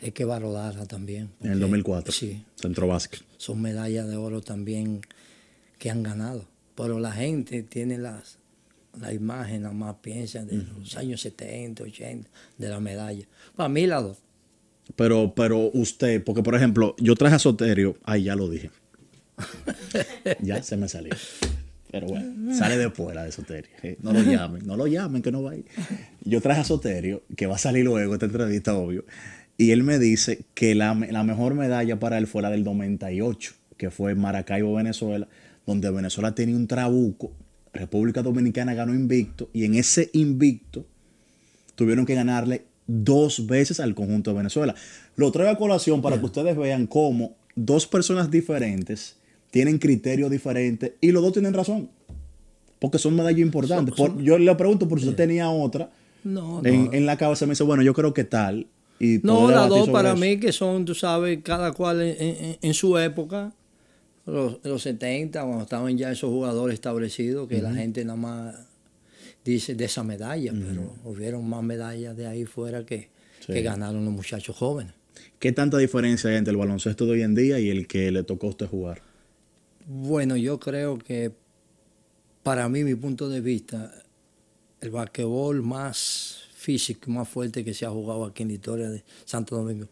es que va rodarla también. En el 2004, sí, Centro Vázquez. Son medallas de oro también que han ganado, pero la gente tiene las, la imagen nada más piensa de los años 70, 80, de la medalla. Para mí la, pero, pero usted, porque por ejemplo, yo traje a Soterio, ay, ya lo dije. [laughs] ya se me salió. Pero bueno, sale después la de Soterio. Eh, no lo llamen, no lo llamen, que no va a ir. Yo traje a Soterio, que va a salir luego esta entrevista, obvio. Y él me dice que la, mejor medalla para él fue la del 98, que fue Maracaibo, Venezuela, donde Venezuela tiene un trabuco. República Dominicana ganó invicto y en ese invicto tuvieron que ganarle dos veces al conjunto de Venezuela. Lo traigo a colación para que ustedes vean cómo dos personas diferentes tienen criterios diferentes y los dos tienen razón. Porque son medallas importantes. yo le pregunto por si usted tenía otra En, la cabeza. Me dice, bueno, yo creo que tal. Y no, las dos para mí que son, tú sabes, cada cual en, su época. Los, 70, cuando estaban ya esos jugadores establecidos, que la gente nada más dice, de esa medalla, pero hubieron más medallas de ahí fuera que, ganaron los muchachos jóvenes. ¿Qué tanta diferencia hay entre el baloncesto de hoy en día y el que le tocó a usted jugar? Bueno, yo creo que para mí, mi punto de vista, el basquetbol más físico, más fuerte que se ha jugado aquí en la historia de Santo Domingo,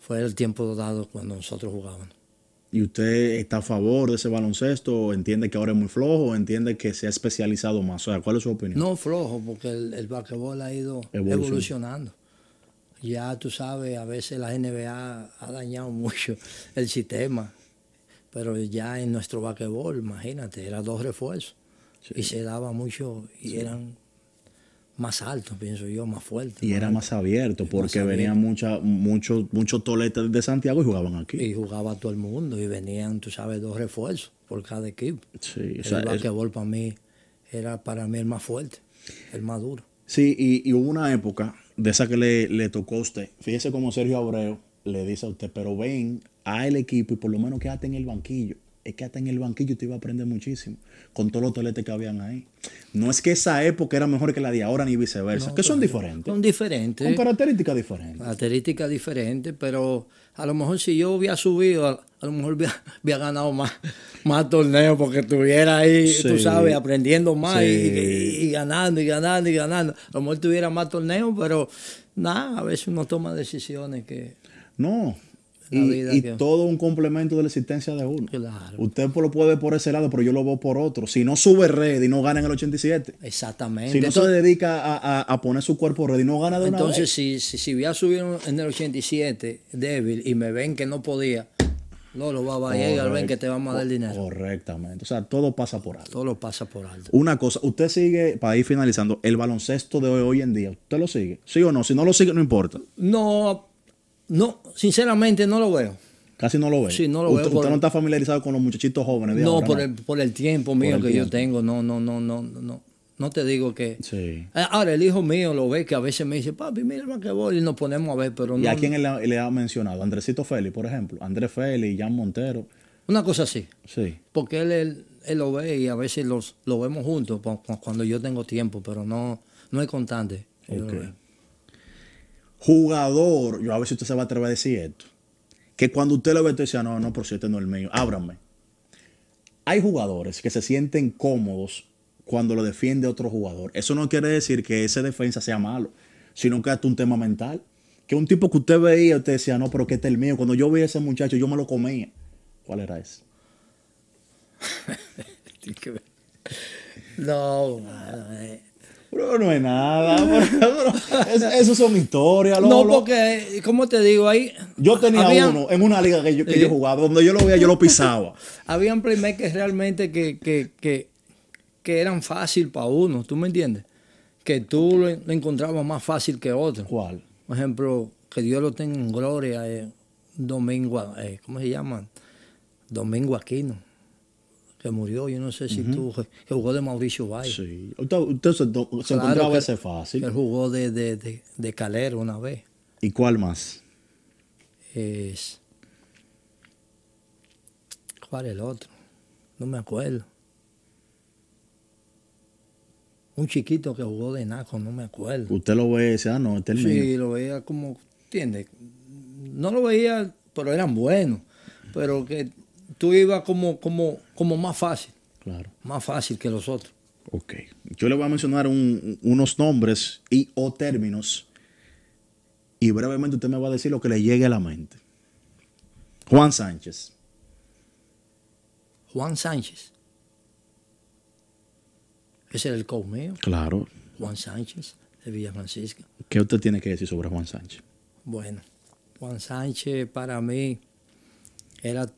fue el tiempo dado cuando nosotros jugábamos y usted está a favor de ese baloncesto, entiende que ahora es muy flojo, entiende que se ha especializado más. O sea, ¿cuál es su opinión? No flojo, porque el, el ha ido evolucionando. Ya tú sabes, a veces la NBA ha dañado mucho el sistema, pero ya en nuestro basquetbol, imagínate, eran dos refuerzos y se daba mucho y eran más alto, pienso yo, más fuerte. Y era más abierto, porque venían muchos mucho toletes de Santiago y jugaban aquí. Y jugaba todo el mundo, y venían, tú sabes, dos refuerzos por cada equipo. Sí, el o basquetbol para mí era para mí el más fuerte, el más duro. Sí, y, hubo una época de esa que le, le, tocó a usted. Fíjese cómo Sergio Abreu le dice a usted, pero ven al equipo y por lo menos quédate en el banquillo es que hasta en el banquillo te iba a aprender muchísimo, con todos los toletes que habían ahí. No es que esa época era mejor que la de ahora ni viceversa, que son diferentes. Son diferentes. Con características diferentes. Características diferentes, pero a lo mejor si yo hubiera subido, a, lo mejor [laughs] hubiera, ganado más, más torneos porque estuviera ahí, tú sabes, aprendiendo más y, y, ganando y ganando y ganando. A lo mejor tuviera más torneos, pero nada, a veces uno toma decisiones que... No, y, todo un complemento de la existencia de uno. Claro. Usted lo puede ver por ese lado, pero yo lo veo por otro. Si no sube red y no gana en el 87. Exactamente. Si no se dedica a, poner su cuerpo red y no gana de entonces, Si, si, si voy a subir en el 87 débil y me ven que no podía, no lo va a al ven que te vamos a dar dinero. Correctamente. O sea, todo pasa por alto. Todo lo pasa por alto. Una cosa, usted sigue, para ir finalizando, el baloncesto de hoy, hoy en día, ¿usted lo sigue? ¿Sí o no? Si no lo sigue, no importa. No, no, sinceramente no lo veo. Casi no lo veo. Sí, no lo veo. Usted no está familiarizado con los muchachitos jóvenes. No, por, el, por el tiempo mío que yo tengo. No, no, no, no, no. No te digo que. Sí. Ahora, el hijo mío lo ve que a veces me dice, papi, mira que voy y nos ponemos a ver, pero no. ¿Y a quién le, ha mencionado? Andresito Feli, por ejemplo. Andrés Félix, Jan Montero. Una cosa así. Sí. Porque él, él, lo ve y a veces los, lo vemos juntos cuando yo tengo tiempo, pero no, no es constante. Okay. Eh, jugador, yo a ver si usted se va a atrever a decir esto, que cuando usted lo ve, usted dice, ah, no, no, por si este no es el mío, ábrame. Hay jugadores que se sienten cómodos cuando lo defiende otro jugador. Eso no quiere decir que ese defensa sea malo, sino que es un tema mental. Que un tipo que usted veía, usted decía, no, pero que este es el mío. Cuando yo vi a ese muchacho, yo me lo comía. ¿Cuál era ese? [laughs] no, eh. Pero no es nada. [laughs] Es, eso son historias. Lo, no, porque, como te digo, ahí. Yo tenía uno en una liga que yo, jugaba, donde yo lo veía, yo lo pisaba. [laughs] Habían playmakers realmente que, que, que, que eran fácil para uno, ¿tú me entiendes? Que tú lo, encontrabas más fácil que otro. ¿Cuál? Por ejemplo, que Dios lo tenga en gloria, eh, Domingo, eh, ¿cómo se llama? Domingo Aquino que murió, yo no sé si tú, que jugó de Mauricio Valle. Sí, usted, se, encontraba ese fácil. Él jugó de, de, Calero una vez. ¿Y cuál más? Es, ¿Cuál el otro? No me acuerdo. Un chiquito que jugó de Naco, no me acuerdo. ¿Usted lo ve ese? año? Ah, este sí, lo veía como, tiene No lo veía, pero eran buenos. Pero que tú ibas como, como, como más fácil. Claro. Más fácil que los otros. Ok. Yo le voy a mencionar unos nombres y o términos. Y brevemente usted me va a decir lo que le llegue a la mente. Juan Sánchez. Juan Sánchez. Ese era el coach mío. Claro. Juan Sánchez, de Villa Francisca. ¿Qué usted tiene que decir sobre Juan Sánchez? Bueno, Juan Sánchez para mí era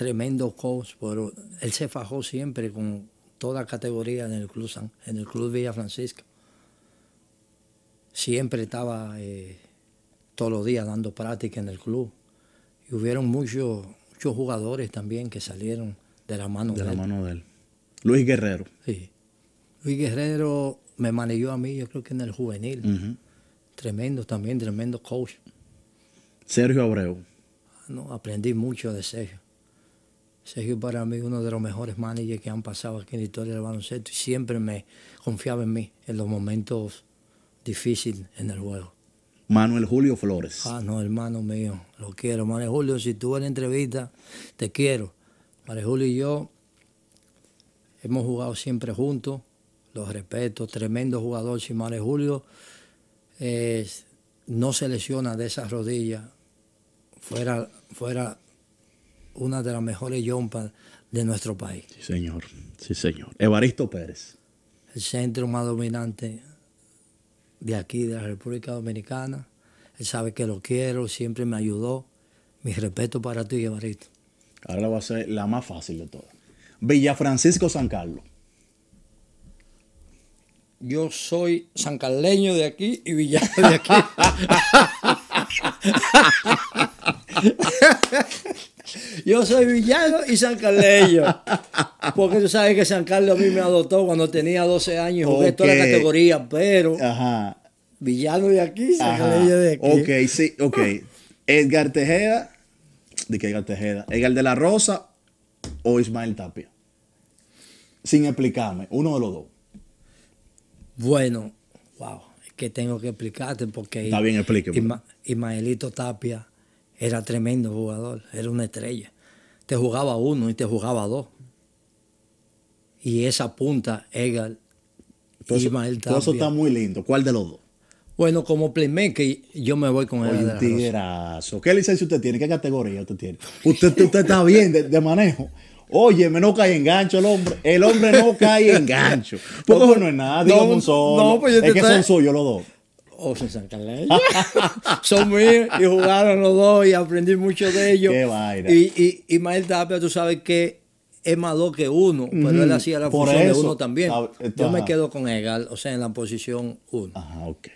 tremendo coach, pero él se fajó siempre con toda categoría en el Club, en el club Villa Francisco. Siempre estaba eh, todos los días dando práctica en el club. Y hubieron muchos, muchos jugadores también que salieron de la mano de, la él. mano de él. Luis Guerrero. Sí. Luis Guerrero me manejó a mí, yo creo que en el juvenil. Tremendo también, tremendo coach. Sergio Abreu. Ah, no, aprendí mucho de Sergio. Sergio para mí uno de los mejores managers que han pasado aquí en la historia del baloncesto y siempre me confiaba en mí en los momentos difíciles en el juego. Manuel Julio Flores. Ah, no, hermano mío, lo quiero. Manuel Julio, si tú en la entrevista, te quiero. Manuel Julio y yo hemos jugado siempre juntos, los respeto, tremendo jugador. Si Manuel Julio eh, no se lesiona de esas rodillas, fuera, fuera una de las mejores yompas de nuestro país. Sí, señor. Sí, señor. Evaristo Pérez. El centro más dominante de aquí, de la República Dominicana. Él sabe que lo quiero, siempre me ayudó. Mi respeto para ti, Evaristo. Ahora va a ser la más fácil de todas. Villa Francisco San Carlos. Yo soy sancarleño de aquí y villano de aquí. [laughs] Yo soy villano y San Carleño. Porque tú sabes que San Carlos a mí me adoptó cuando tenía 12 años y jugué toda la categoría, pero villano de aquí, San Carleño de aquí. Ok, sí, ok. Edgar Tejeda, ¿de qué Edgar Tejeda? Edgar de la Rosa o Ismael Tapia. Sin explicarme, uno de los dos. Bueno, wow, es que tengo que explicarte porque. Está bien, explíqueme. Ismaelito Tapia era tremendo jugador, era una estrella. Te jugaba uno y te jugaba dos. Y esa punta, Egal eso está muy lindo. ¿Cuál de los dos? Bueno, como playmaker, yo me voy con el tirazo. ¿Qué licencia usted tiene? ¿Qué categoría usted tiene? Usted, usted está bien de, manejo. Oye, me no cae en gancho el hombre. El hombre no cae en gancho. [laughs] Porque no, es nada, no, un No, pues yo es que son suyos los dos o de Calella. [laughs] Son y jugaron los dos y aprendí mucho de ellos. Qué vaina. Y, y, y Mael Tapia, tú sabes que es más dos que uno, pero él hacía la función de uno también. Yo me quedo con Egal, o sea, en la posición uno. Ajá, ok.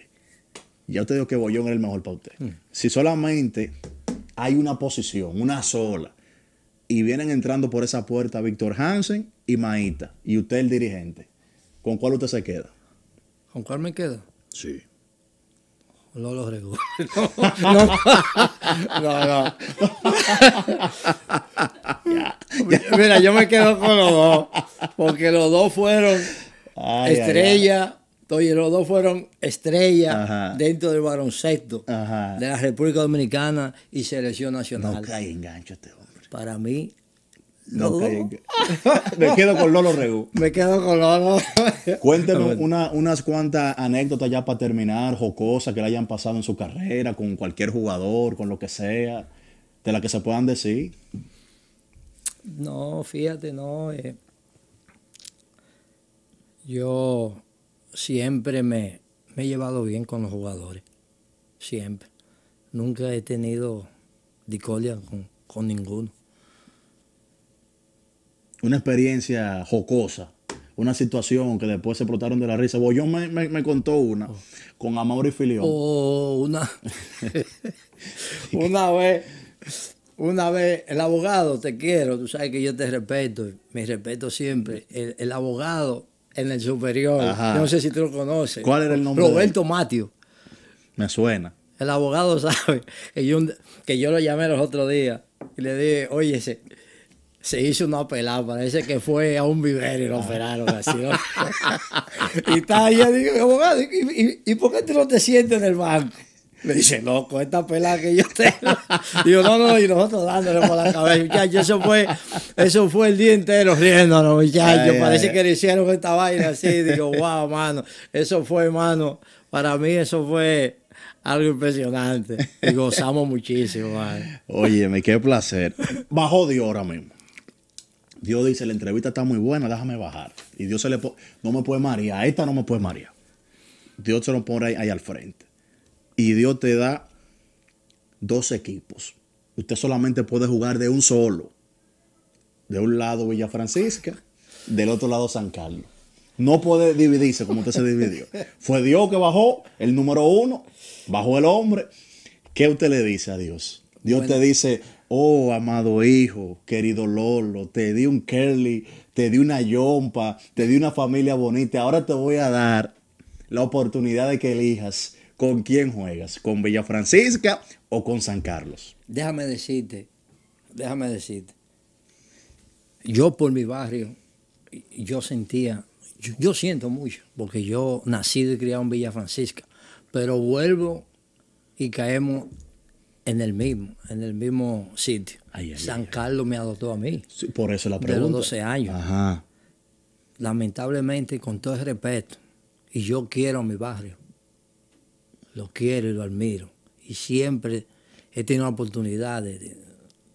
Ya te digo que Bollón era el mejor para usted. Mm. Si solamente hay una posición, una sola, y vienen entrando por esa puerta Víctor Hansen y Maíta, y usted el dirigente, ¿con cuál usted se queda? ¿Con cuál me quedo? Sí no lo recuerdo. [laughs] No, no, Mira, yo me quedo con los dos, porque los dos fueron estrella, Oye, los dos fueron estrella dentro del baloncesto de la República Dominicana y selección nacional. No cae engancho este hombre. Para mí, no, [laughs] Me quedo con Lolo Regu. Me quedo con Lolo. [laughs] cuénteme una, unas cuantas anécdotas ya para terminar, jocosas que le hayan pasado en su carrera, con cualquier jugador, con lo que sea, de las que se puedan decir. No, fíjate, no. Eh, yo siempre me, he llevado bien con los jugadores. Siempre. Nunca he tenido dicolia con, con ninguno una experiencia jocosa, una situación que después se brotaron de la risa. yo me, me, contó una con y Filión. Oh, una. [laughs] una vez, una vez, el abogado, te quiero, tú sabes que yo te respeto, me respeto siempre. El, abogado en el superior, no sé si tú lo conoces. ¿Cuál era el nombre? Roberto Matio. Me suena. El abogado [laughs] sabe que yo, que yo lo llamé los otros días y le dije, óyese se hizo una pelada, parece que fue a un vivero y lo ah. operaron así. [laughs] y está ahí, digo, abogado, ¿y, ¿y, por qué tú no te sientes en el banco? Me dice, loco, esta pelada que yo tengo. [laughs] Digo, no, no, y nosotros dándole por la cabeza, muchachos. Eso fue, eso fue el día entero riéndonos, muchachos. Parece que le hicieron esta vaina así. Digo, wow, mano. Eso fue, mano. Para mí, eso fue algo impresionante. Y gozamos muchísimo, mano. Óyeme, qué placer. Bajo de hora mismo Dios dice, la entrevista está muy buena, déjame bajar. Y Dios se le no me puede marear, esta no me puede marear. Dios se lo pone ahí, al frente. Y Dios te da dos equipos. Usted solamente puede jugar de un solo. De un lado Villa Francisca, del otro lado San Carlos. No puede dividirse como usted se dividió. Fue Dios que bajó el número uno, bajó el hombre. ¿Qué usted le dice a Dios? Dios te dice, Oh, amado hijo, querido Lolo, te di un curly, te di una yompa, te di una familia bonita. Ahora te voy a dar la oportunidad de que elijas con quién juegas, con Villa Francisca o con San Carlos. Déjame decirte, déjame decirte. Yo por mi barrio, yo sentía, yo, siento mucho, porque yo nací y criado en Villa Francisca, pero vuelvo y caemos en el mismo, en el mismo sitio. San Carlos me adoptó a mí. por eso la pregunta. De 12 años. Lamentablemente, con todo el respeto, y yo quiero a mi barrio. Lo quiero y lo admiro. Y siempre he tenido la oportunidad de,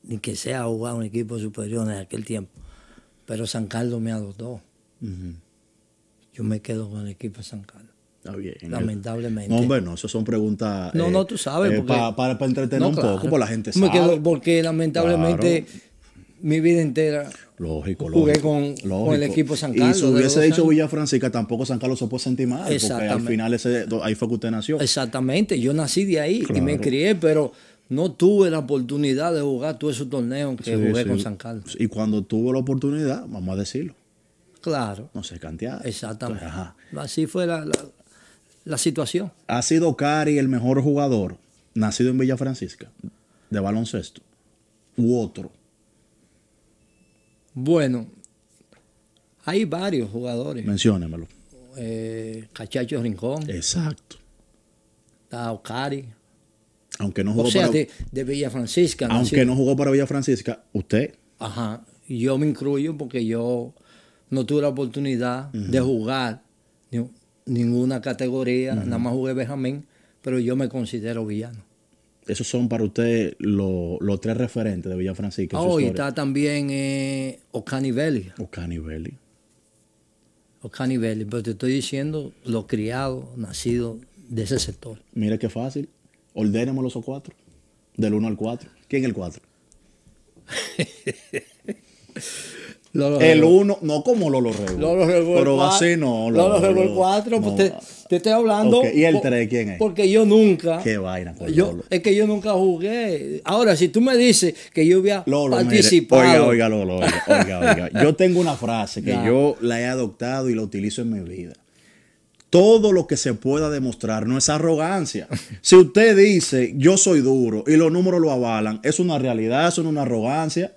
ni que sea jugar un equipo superior en aquel tiempo. Pero San Carlos me adoptó. Yo me quedo con el equipo de San Carlos. Lamentablemente. No, hombre, no, eso son preguntas. No, no, eh, tú sabes. Eh, para entretener un poco, por la gente sabe. porque lamentablemente mi vida entera. Lógico, Jugué con, el equipo San Carlos. Y si hubiese dicho Villa Francisca, tampoco San Carlos se puede sentir mal. Porque al final ese, ahí fue que usted nació. Exactamente. Yo nací de ahí y me crié, pero no tuve la oportunidad de jugar todo ese torneo que jugué con San Carlos. Y cuando tuvo la oportunidad, vamos a decirlo. Claro. No sé, Exactamente. Así fue la la situación. ¿Ha sido Cari el mejor jugador nacido en Villa Francisca de baloncesto u otro? Bueno, hay varios jugadores. Menciónemelo. Eh, Cachacho Rincón. Exacto. Tao Cari. Aunque no jugó para... de, Villa Francisca. Aunque no jugó para Villa Francisca, usted. Ajá. Yo me incluyo porque yo no tuve la oportunidad de jugar ninguna categoría, nada más jugué Benjamín, pero yo me considero villano. Esos son para usted los tres referentes de Villa Francisca. Oh, y está también eh, Ocanivelli. Ocanivelli. Ocanivelli, pero te estoy diciendo los criados, nacidos de ese sector. mire qué fácil. Ordenemos los cuatro. Del 1 al 4. ¿Quién es el 4? [laughs] el 1, no como Lolo Revol. Lolo Pero así no. Lolo, Lolo 4, pues te, te, estoy hablando. ¿Y el 3 quién es? Porque yo nunca. Qué vaina Es que yo nunca jugué. Ahora, si tú me dices que yo hubiera Lolo, oiga, oiga, Lolo, oiga, oiga, oiga. [laughs] Yo tengo una frase que yo la he adoptado y la utilizo en mi vida. Todo lo que se pueda demostrar no es arrogancia. [laughs] Si usted dice yo soy duro y los números lo avalan, es una realidad, es una arrogancia.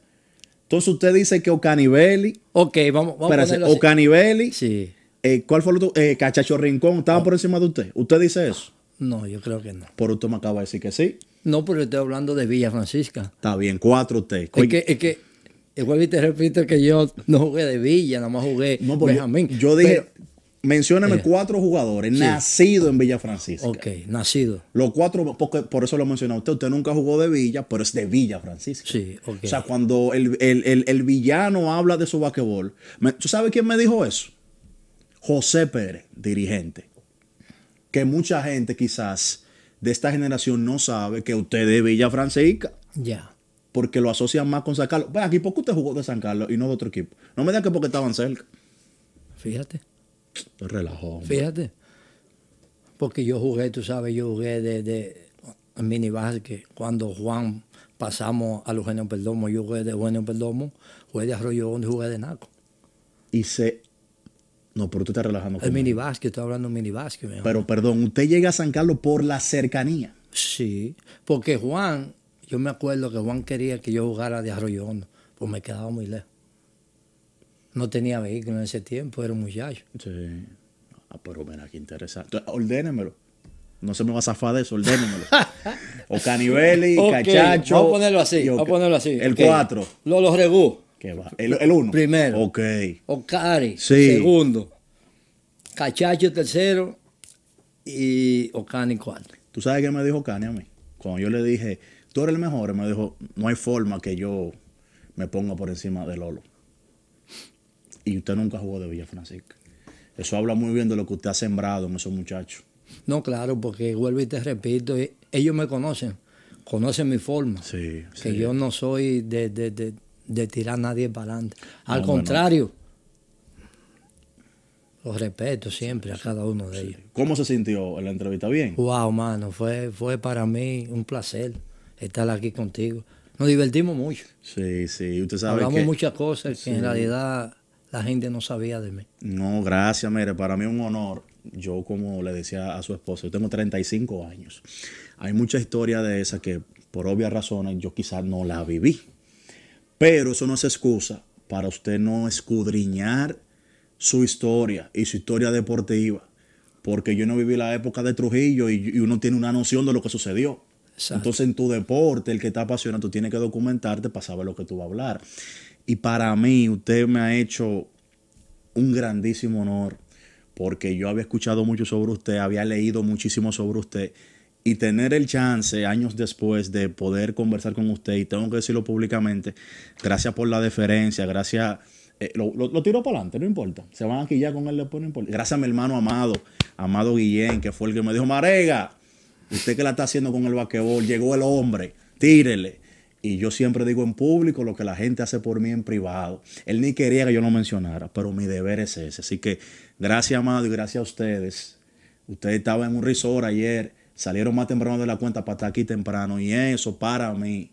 Entonces usted dice que Ocanibeli. Ok, vamos, vamos a ponerlo así. Sí. Eh, ¿Cuál fue lo eh, Cachacho Rincón estaba por encima de usted. ¿Usted dice eso? No, yo creo que no. Por usted me acaba de decir que sí. No, pero estoy hablando de Villa Francisca. Está bien, cuatro usted. Es que, es que, igual te repito que yo no jugué de Villa, nada más jugué no, Benjamín. Yo, dije, Mencióname eh, cuatro jugadores nacidos en Villa Francisca. Ok, nacido. Los cuatro, porque por eso lo mencionó usted. Usted nunca jugó de Villa, pero es de Villa Francisca. Sí, ok. O sea, cuando el, villano habla de su vaquebol, ¿tú sabes quién me dijo eso? José Pérez, dirigente. Que mucha gente quizás de esta generación no sabe que usted es de Villa Francisca. Ya. porque lo asocian más con San Carlos. Bueno, aquí, ¿por qué usted jugó de San Carlos y no de otro equipo? No me digan que porque estaban cerca. Fíjate. Fíjate, porque yo jugué, tú sabes, yo jugué de, de mini básquet cuando Juan pasamos a Eugenio Perdomo, yo jugué de Eugenio Perdomo, jugué de Arroyo Hondo jugué de Naco. Y No, pero tú estás relajando. El mini básquet, estoy hablando de mini básquet. Pero perdón, usted llega a San Carlos por la cercanía. Sí, porque Juan, yo me acuerdo que Juan quería que yo jugara de Arroyo Hondo, pues me quedaba muy lejos. No tenía vehículo en ese tiempo, era un muchacho. Sí. Ah, pero mira, qué interesante. Entonces, ordénemelo. No se me va a zafar de eso, ordénemelo. [laughs] o Canibeli, Cachacho. Vamos a ponerlo así, vamos a ponerlo así. El cuatro. Lolo Regú. ¿Qué va? El, uno. Primero. Ok. Ocari. Sí. Segundo. Cachacho tercero y Ocani cuarto. ¿Tú sabes qué me dijo Ocani a mí? Cuando yo le dije, tú eres el mejor, me dijo, no hay forma que yo me ponga por encima de Lolo y usted nunca jugó de Villa Eso habla muy bien de lo que usted ha sembrado en esos muchachos. No, claro, porque vuelvo y te repito, eh, ellos me conocen, conocen mi forma. Sí, que yo no soy de, tirar a nadie para adelante. Al contrario, los respeto siempre a cada uno de ellos. ¿Cómo se sintió en la entrevista? ¿Bien? Wow, mano, fue, fue para mí un placer estar aquí contigo. Nos divertimos mucho. Sí, sí, usted sabe. Hablamos muchas cosas que en realidad la gente no sabía de mí. No, gracias, mire, para mí es un honor. Yo, como le decía a su esposa, yo tengo 35 años. Hay mucha historia de esa que, por obvias razones, yo quizás no la viví. Pero eso no es excusa para usted no escudriñar su historia y su historia deportiva. Porque yo no viví la época de Trujillo y, uno tiene una noción de lo que sucedió. Entonces, en tu deporte, el que está apasionado, tú tienes que documentarte para saber lo que tú vas a hablar. Y para mí, usted me ha hecho un grandísimo honor, porque yo había escuchado mucho sobre usted, había leído muchísimo sobre usted, y tener el chance años después de poder conversar con usted, y tengo que decirlo públicamente, gracias por la deferencia, gracias... Eh, lo, tiro para adelante, no importa. Se van aquí ya con él después, no importa. Gracias a mi hermano amado, amado Guillén, que fue el que me dijo, Marega, usted que la está haciendo con el vaquebol, llegó el hombre, tírele. Y yo siempre digo en público lo que la gente hace por mí en privado. Él ni quería que yo lo mencionara, pero mi deber es ese. Así que gracias, amado, y gracias a ustedes. Ustedes estaban en un risor ayer, salieron más temprano de la cuenta para estar aquí temprano. Y eso para mí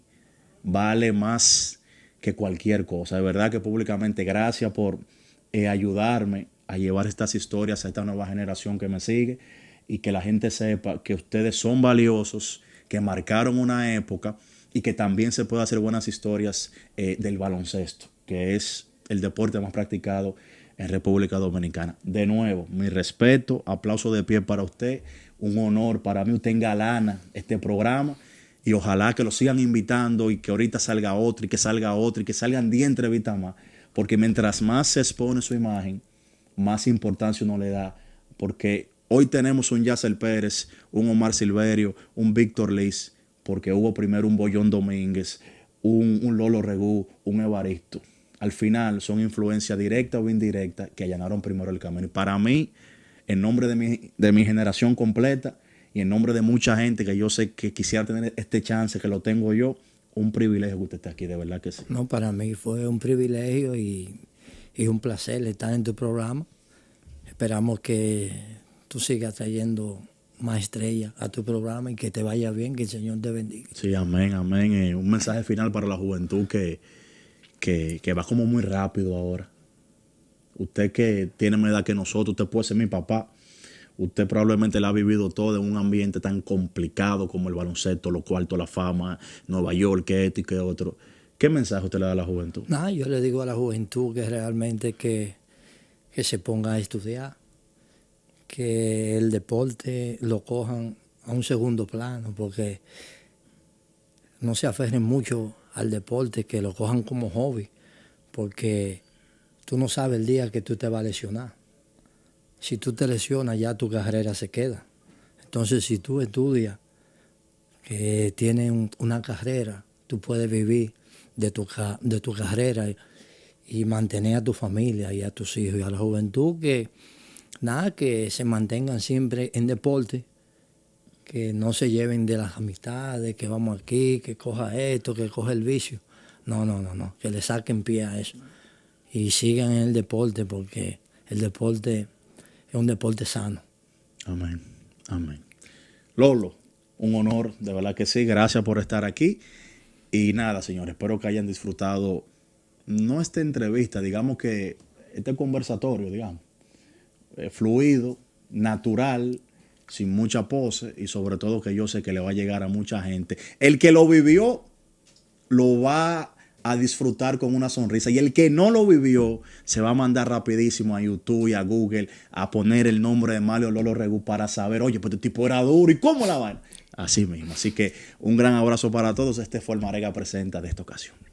vale más que cualquier cosa. De verdad que públicamente gracias por eh, ayudarme a llevar estas historias a esta nueva generación que me sigue y que la gente sepa que ustedes son valiosos, que marcaron una época y que también se puedan hacer buenas historias eh, del baloncesto, que es el deporte más practicado en República Dominicana. De nuevo, mi respeto, aplauso de pie para usted, un honor para mí, usted engalana este programa y ojalá que lo sigan invitando y que ahorita salga otro y que salga otro y que salgan de entrevistas porque mientras más se expone su imagen, más importancia uno le da, porque hoy tenemos un Yasser Pérez, un Omar Silverio, un Víctor Liz porque hubo primero un Bollón Domínguez, un, Lolo Regú, un Evaristo. Al final son influencias directas o indirectas que allanaron primero el camino. Y para mí, en nombre de mi, de mi generación completa y en nombre de mucha gente que yo sé que quisiera tener este chance que lo tengo yo, un privilegio que usted esté aquí, de verdad que sí. No, para mí fue un privilegio y, y un placer estar en tu programa. Esperamos que tú sigas trayendo más estrella a tu programa y que te vaya bien, que el Señor te bendiga. Sí, amén, amén. Eh, un mensaje final para la juventud que, va como muy rápido ahora. Usted que tiene más edad que nosotros, usted puede ser mi papá. Usted probablemente la ha vivido todo en un ambiente tan complicado como el baloncesto, los cuartos, la fama, Nueva York, que esto y que otro. ¿Qué mensaje usted le da a la juventud? nada yo le digo a la juventud que realmente que se ponga a estudiar, que el deporte lo cojan a un segundo plano, porque no se aferren mucho al deporte, que lo cojan como hobby, porque tú no sabes el día que tú te vas a lesionar. Si tú te lesionas, ya tu carrera se queda. Entonces, si tú estudias, que tienes una carrera, tú puedes vivir de tu, de tu carrera y mantener a tu familia y a tus hijos y a la juventud que nada, que se mantengan siempre en deporte, que no se lleven de las amistades, que vamos aquí, que coja esto, que coja el vicio. No, no, no, no, que le saquen pie a eso. Y sigan en el deporte porque el deporte es un deporte sano. Amén, amén. Lolo, un honor, de verdad que sí, gracias por estar aquí. Y nada, señores, espero que hayan disfrutado no esta entrevista, digamos que este conversatorio, digamos eh, fluido, natural, sin mucha pose y sobre todo que yo sé que le va a llegar a mucha gente. El que lo vivió lo va a disfrutar con una sonrisa y el que no lo vivió se va a mandar rapidísimo a YouTube y a Google a poner el nombre de Mario Lolo Regu para saber, oye, pues este tipo era duro y cómo la van. Así mismo. Así que un gran abrazo para todos. Este fue el Marega Presenta de esta ocasión.